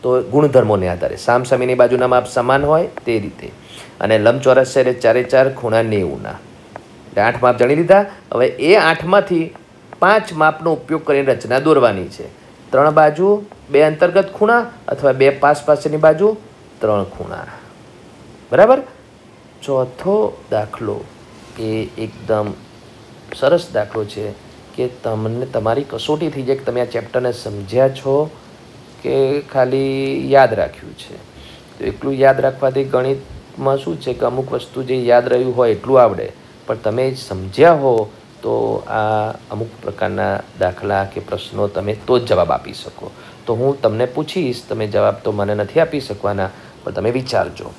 તો ગુણધર્મોને આધારે સામસામીની બાજુના માપ સમાન હોય તે રીતે અને લંબચોરસ છે ચારે ચાર ખૂણા નેવુંના એટલે આઠ માપ જાણી લીધા હવે એ આઠમાંથી પાંચ માપનો ઉપયોગ કરીને રચના દોરવાની છે ત્રણ બાજુ બે અંતર્ગત ખૂણા અથવા બે પાસ પાસેની બાજુ ત્રણ ખૂણા બરાબર ચોથો દાખલો એ એકદમ સરસ દાખલો છે કે તમને તમારી કસોટી થઈ જાય કે તમે આ ચેપ્ટરને સમજ્યા છો કે ખાલી યાદ રાખ્યું છે તો એટલું યાદ રાખવાથી ગણિતમાં શું છે કે અમુક વસ્તુ જે યાદ રહ્યું હોય એટલું આવડે પણ તમે સમજ્યા હો તો આ અમુક પ્રકારના દાખલા કે પ્રશ્નો તમે તો જ જવાબ આપી શકો તો હું તમને પૂછીશ તમે જવાબ તો મને નથી આપી શકવાના પણ તમે વિચારજો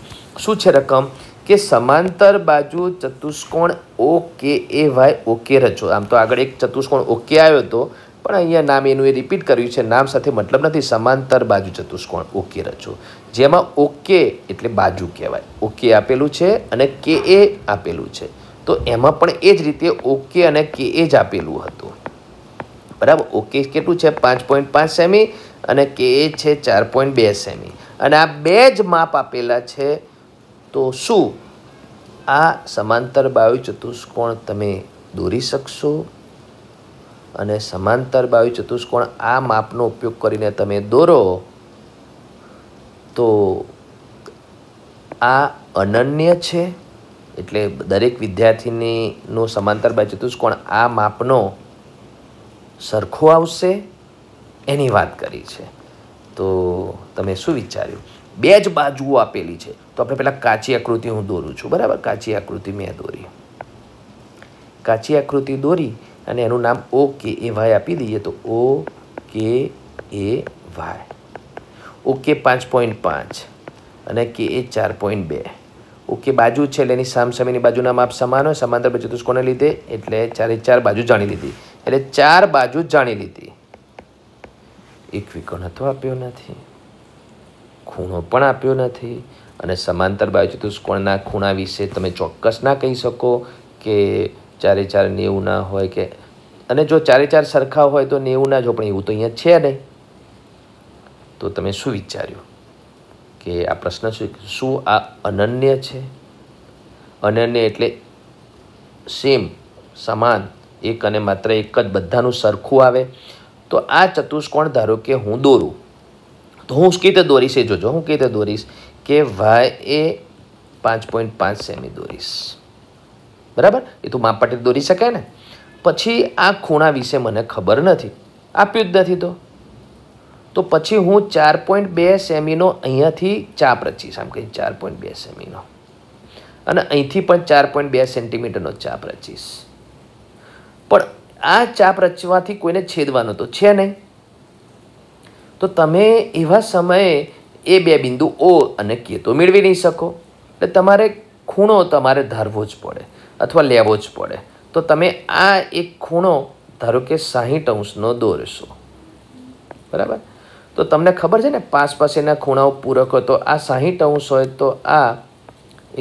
શું છે રકમ કે સમાંતર બાજુ ચતુષ્કોણ ઓકે એ વાય ઓકે રચો આમ તો આગળ એક ચતુષ્કોણ ઓકે આવ્યો હતો પણ અહીંયા નામ એનું એ રિપીટ કર્યું છે નામ સાથે મતલબ નથી સમાંતર બાજુ ચતુષ્કોણ ઓકે રચો જેમાં ઓકે એટલે બાજુ કહેવાય ઓકે આપેલું છે અને કે એ આપેલું છે તો એમાં પણ એ જ રીતે ઓકે અને કે એ જ આપેલું હતું બરાબર ઓકે કેટલું છે પાંચ પોઈન્ટ પાંચ સેમી અને કે એ છે ચાર પોઈન્ટ બે સેમી અને આ બે જ માપ આપેલા છે તો શું આ સમાંતર બાયુ ચતુષ્કોણ તમે દોરી શકશો અને સમાંતર બાયુ ચતુષ્કોણ આ માપનો ઉપયોગ કરીને તમે દોરો તો આ અનન્ય છે એટલે દરેક વિદ્યાર્થીનીનું સમાંતર બાજુ ચતુષ્કોણ આ માપનો સરખો આવશે એની વાત કરી છે તો તમે શું વિચાર્યું બે જ બાજુઓ આપેલી છે તો આપણે પહેલાં કાચી આકૃતિ હું દોરું છું બરાબર કાચી આકૃતિ મેં દોરી કાચી આકૃતિ દોરી અને એનું નામ ઓ કે એ વાય આપી દઈએ તો O K A Y O K પાંચ પોઈન્ટ પાંચ અને કે એ ચાર પોઈન્ટ બે ઓકે બાજુ છે એટલે એની સામસામેની બાજુના માપ સમાન હોય સમાંતર બાજુ ચતુષ્કોણને લીધે એટલે ચારે ચાર બાજુ જાણી લીધી એટલે ચાર બાજુ જાણી લીધી એક એકવીકોણ હતો આપ્યો નથી ખૂણો પણ આપ્યો નથી અને સમાંતર બાજુ ચતુષ્કોણના ખૂણા વિશે તમે ચોક્કસ ના કહી શકો કે ચારે ચાર નેવું ના હોય કે અને જો ચારે ચાર સરખા હોય તો નેવું ના જો પણ એવું તો અહીંયા છે નહીં તો તમે શું વિચાર્યું કે આ પ્રશ્ન શું શું આ અનન્ય છે અનન્ય એટલે સેમ સમાન એક અને માત્ર એક જ બધાનું સરખું આવે તો આ ચતુષ્કોણ ધારો કે હું દોરું તો હું કઈ રીતે દોરીશ એ જોજો હું કઈ રીતે દોરીશ કે વાય એ પાંચ પોઈન્ટ પાંચ સેમી દોરીશ બરાબર એ તો માપપટ્ટી દોરી શકાય ને પછી આ ખૂણા વિશે મને ખબર નથી આપ્યું જ નથી તો તો પછી હું ચાર પોઈન્ટ બે સેમીનો અહીંયાથી ચાપ રચીશ આમ કહીશ ચાર પોઈન્ટ બે સેમીનો અને અહીંથી પણ ચાર પોઈન્ટ બે સેન્ટીમીટરનો ચાપ રચીશ પણ આ ચાપ રચવાથી કોઈને છેદવાનો તો છે નહીં તો તમે એવા સમયે એ બે બિંદુ ઓ અને કે તો મેળવી નહીં શકો એટલે તમારે ખૂણો તમારે ધારવો જ પડે અથવા લેવો જ પડે તો તમે આ એક ખૂણો ધારો કે સાહીઠ અંશનો દોરશો બરાબર તો તમને ખબર છે ને પાસ પાસેના ખૂણાઓ પૂરક હોય તો આ સાહીઠ અંશ હોય તો આ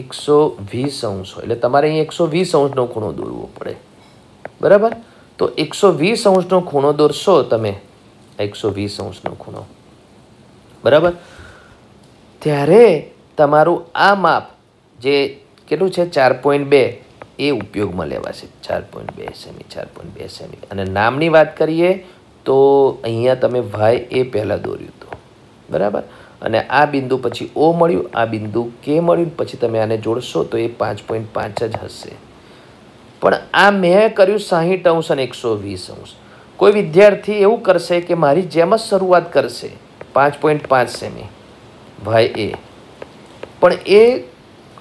એકસો વીસ અંશ હોય એટલે તમારે અહીં એકસો વીસ અંશનો ખૂણો દોરવો પડે બરાબર તો એકસો વીસ અંશનો ખૂણો દોરશો તમે એકસો વીસ અંશનો ખૂણો બરાબર ત્યારે તમારું આ માપ જે કેટલું છે ચાર પોઈન્ટ બે એ ઉપયોગમાં લેવાશે ચાર પોઈન્ટ બે સેમી ચાર પોઈન્ટ બે સેમી અને નામની વાત કરીએ તો અહીંયા તમે વાય એ પહેલાં દોર્યું હતું બરાબર અને આ બિંદુ પછી ઓ મળ્યું આ બિંદુ કે મળ્યું પછી તમે આને જોડશો તો એ પાંચ પોઈન્ટ પાંચ જ હશે પણ આ મેં કર્યું સાહીઠ અંશ અને એકસો વીસ અંશ કોઈ વિદ્યાર્થી એવું કરશે કે મારી જેમ જ શરૂઆત કરશે પાંચ પોઈન્ટ પાંચ સેમી વાય એ પણ એ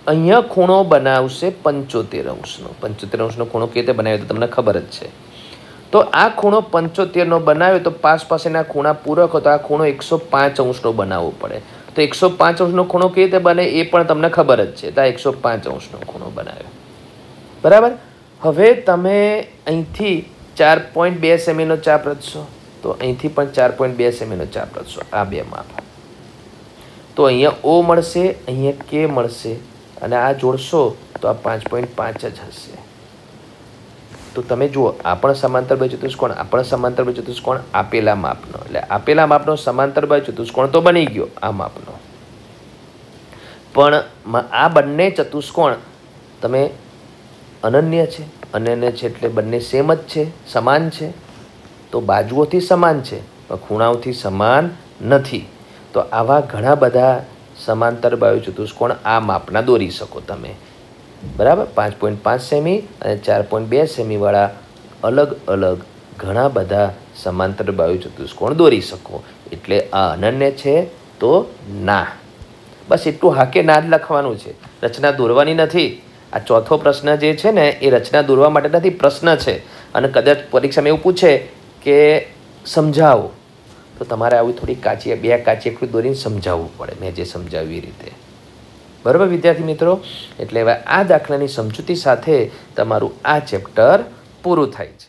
અહીંયા ખૂણો બનાવશે પંચોતેર અંશનો પંચોતેર અંશનો ખૂણો કે રીતે બનાવ્યો તો તમને ખબર જ છે તો આ ખૂણો પંચોતેરનો બનાવ્યો તો પાસ પાસેના ખૂણા પૂરક હતો આ ખૂણો એકસો પાંચ અંશનો બનાવવો પડે તો એકસો પાંચ અંશનો ખૂણો કેવી રીતે બને એ પણ તમને ખબર જ છે તો આ એકસો પાંચ અંશનો ખૂણો બનાવ્યો બરાબર હવે તમે અહીંથી ચાર પોઈન્ટ બે સેમીનો ચાપ રચશો તો અહીંથી પણ ચાર પોઈન્ટ બે સેમીનો ચાપ રચશો આ બે માપ તો અહીંયા ઓ મળશે અહીંયા કે મળશે અને આ જોડશો તો આ પાંચ પોઈન્ટ પાંચ જ હશે તો તમે જુઓ આ પણ સમાંતર બાજુ ચતુષ્કોણ આ પણ સમાંતર બાજુ ચતુષ્કોણ આપેલા માપનો એટલે આપેલા માપનો સમાંતર બાજુ ચતુષ્કોણ તો બની ગયો આ માપનો પણ આ બંને ચતુષ્કોણ તમે અનન્ય છે અનન્ય છે એટલે બંને સેમ જ છે સમાન છે તો બાજુઓથી સમાન છે પણ ખૂણાઓથી સમાન નથી તો આવા ઘણા બધા સમાંતર બાયુ ચતુષ્કોણ આ માપના દોરી શકો તમે બરાબર પાંચ પોઈન્ટ પાંચ સેમી અને ચાર પોઈન્ટ બે સેમીવાળા અલગ અલગ ઘણા બધા સમાંતર બાયુ ચતુષ્કોણ દોરી શકો એટલે આ અનન્ય છે તો ના બસ એટલું હાકે ના જ લખવાનું છે રચના દોરવાની નથી આ ચોથો પ્રશ્ન જે છે ને એ રચના દોરવા માટે નથી પ્રશ્ન છે અને કદાચ પરીક્ષામાં એવું પૂછે કે સમજાવો તો તમારે આવી થોડી કાચી બે કાચી એટલું દોરીને સમજાવવું પડે મેં જે સમજાવી રીતે બરાબર વિદ્યાર્થી મિત્રો એટલે આ દાખલાની સમજૂતી સાથે તમારું આ ચેપ્ટર પૂરું થાય છે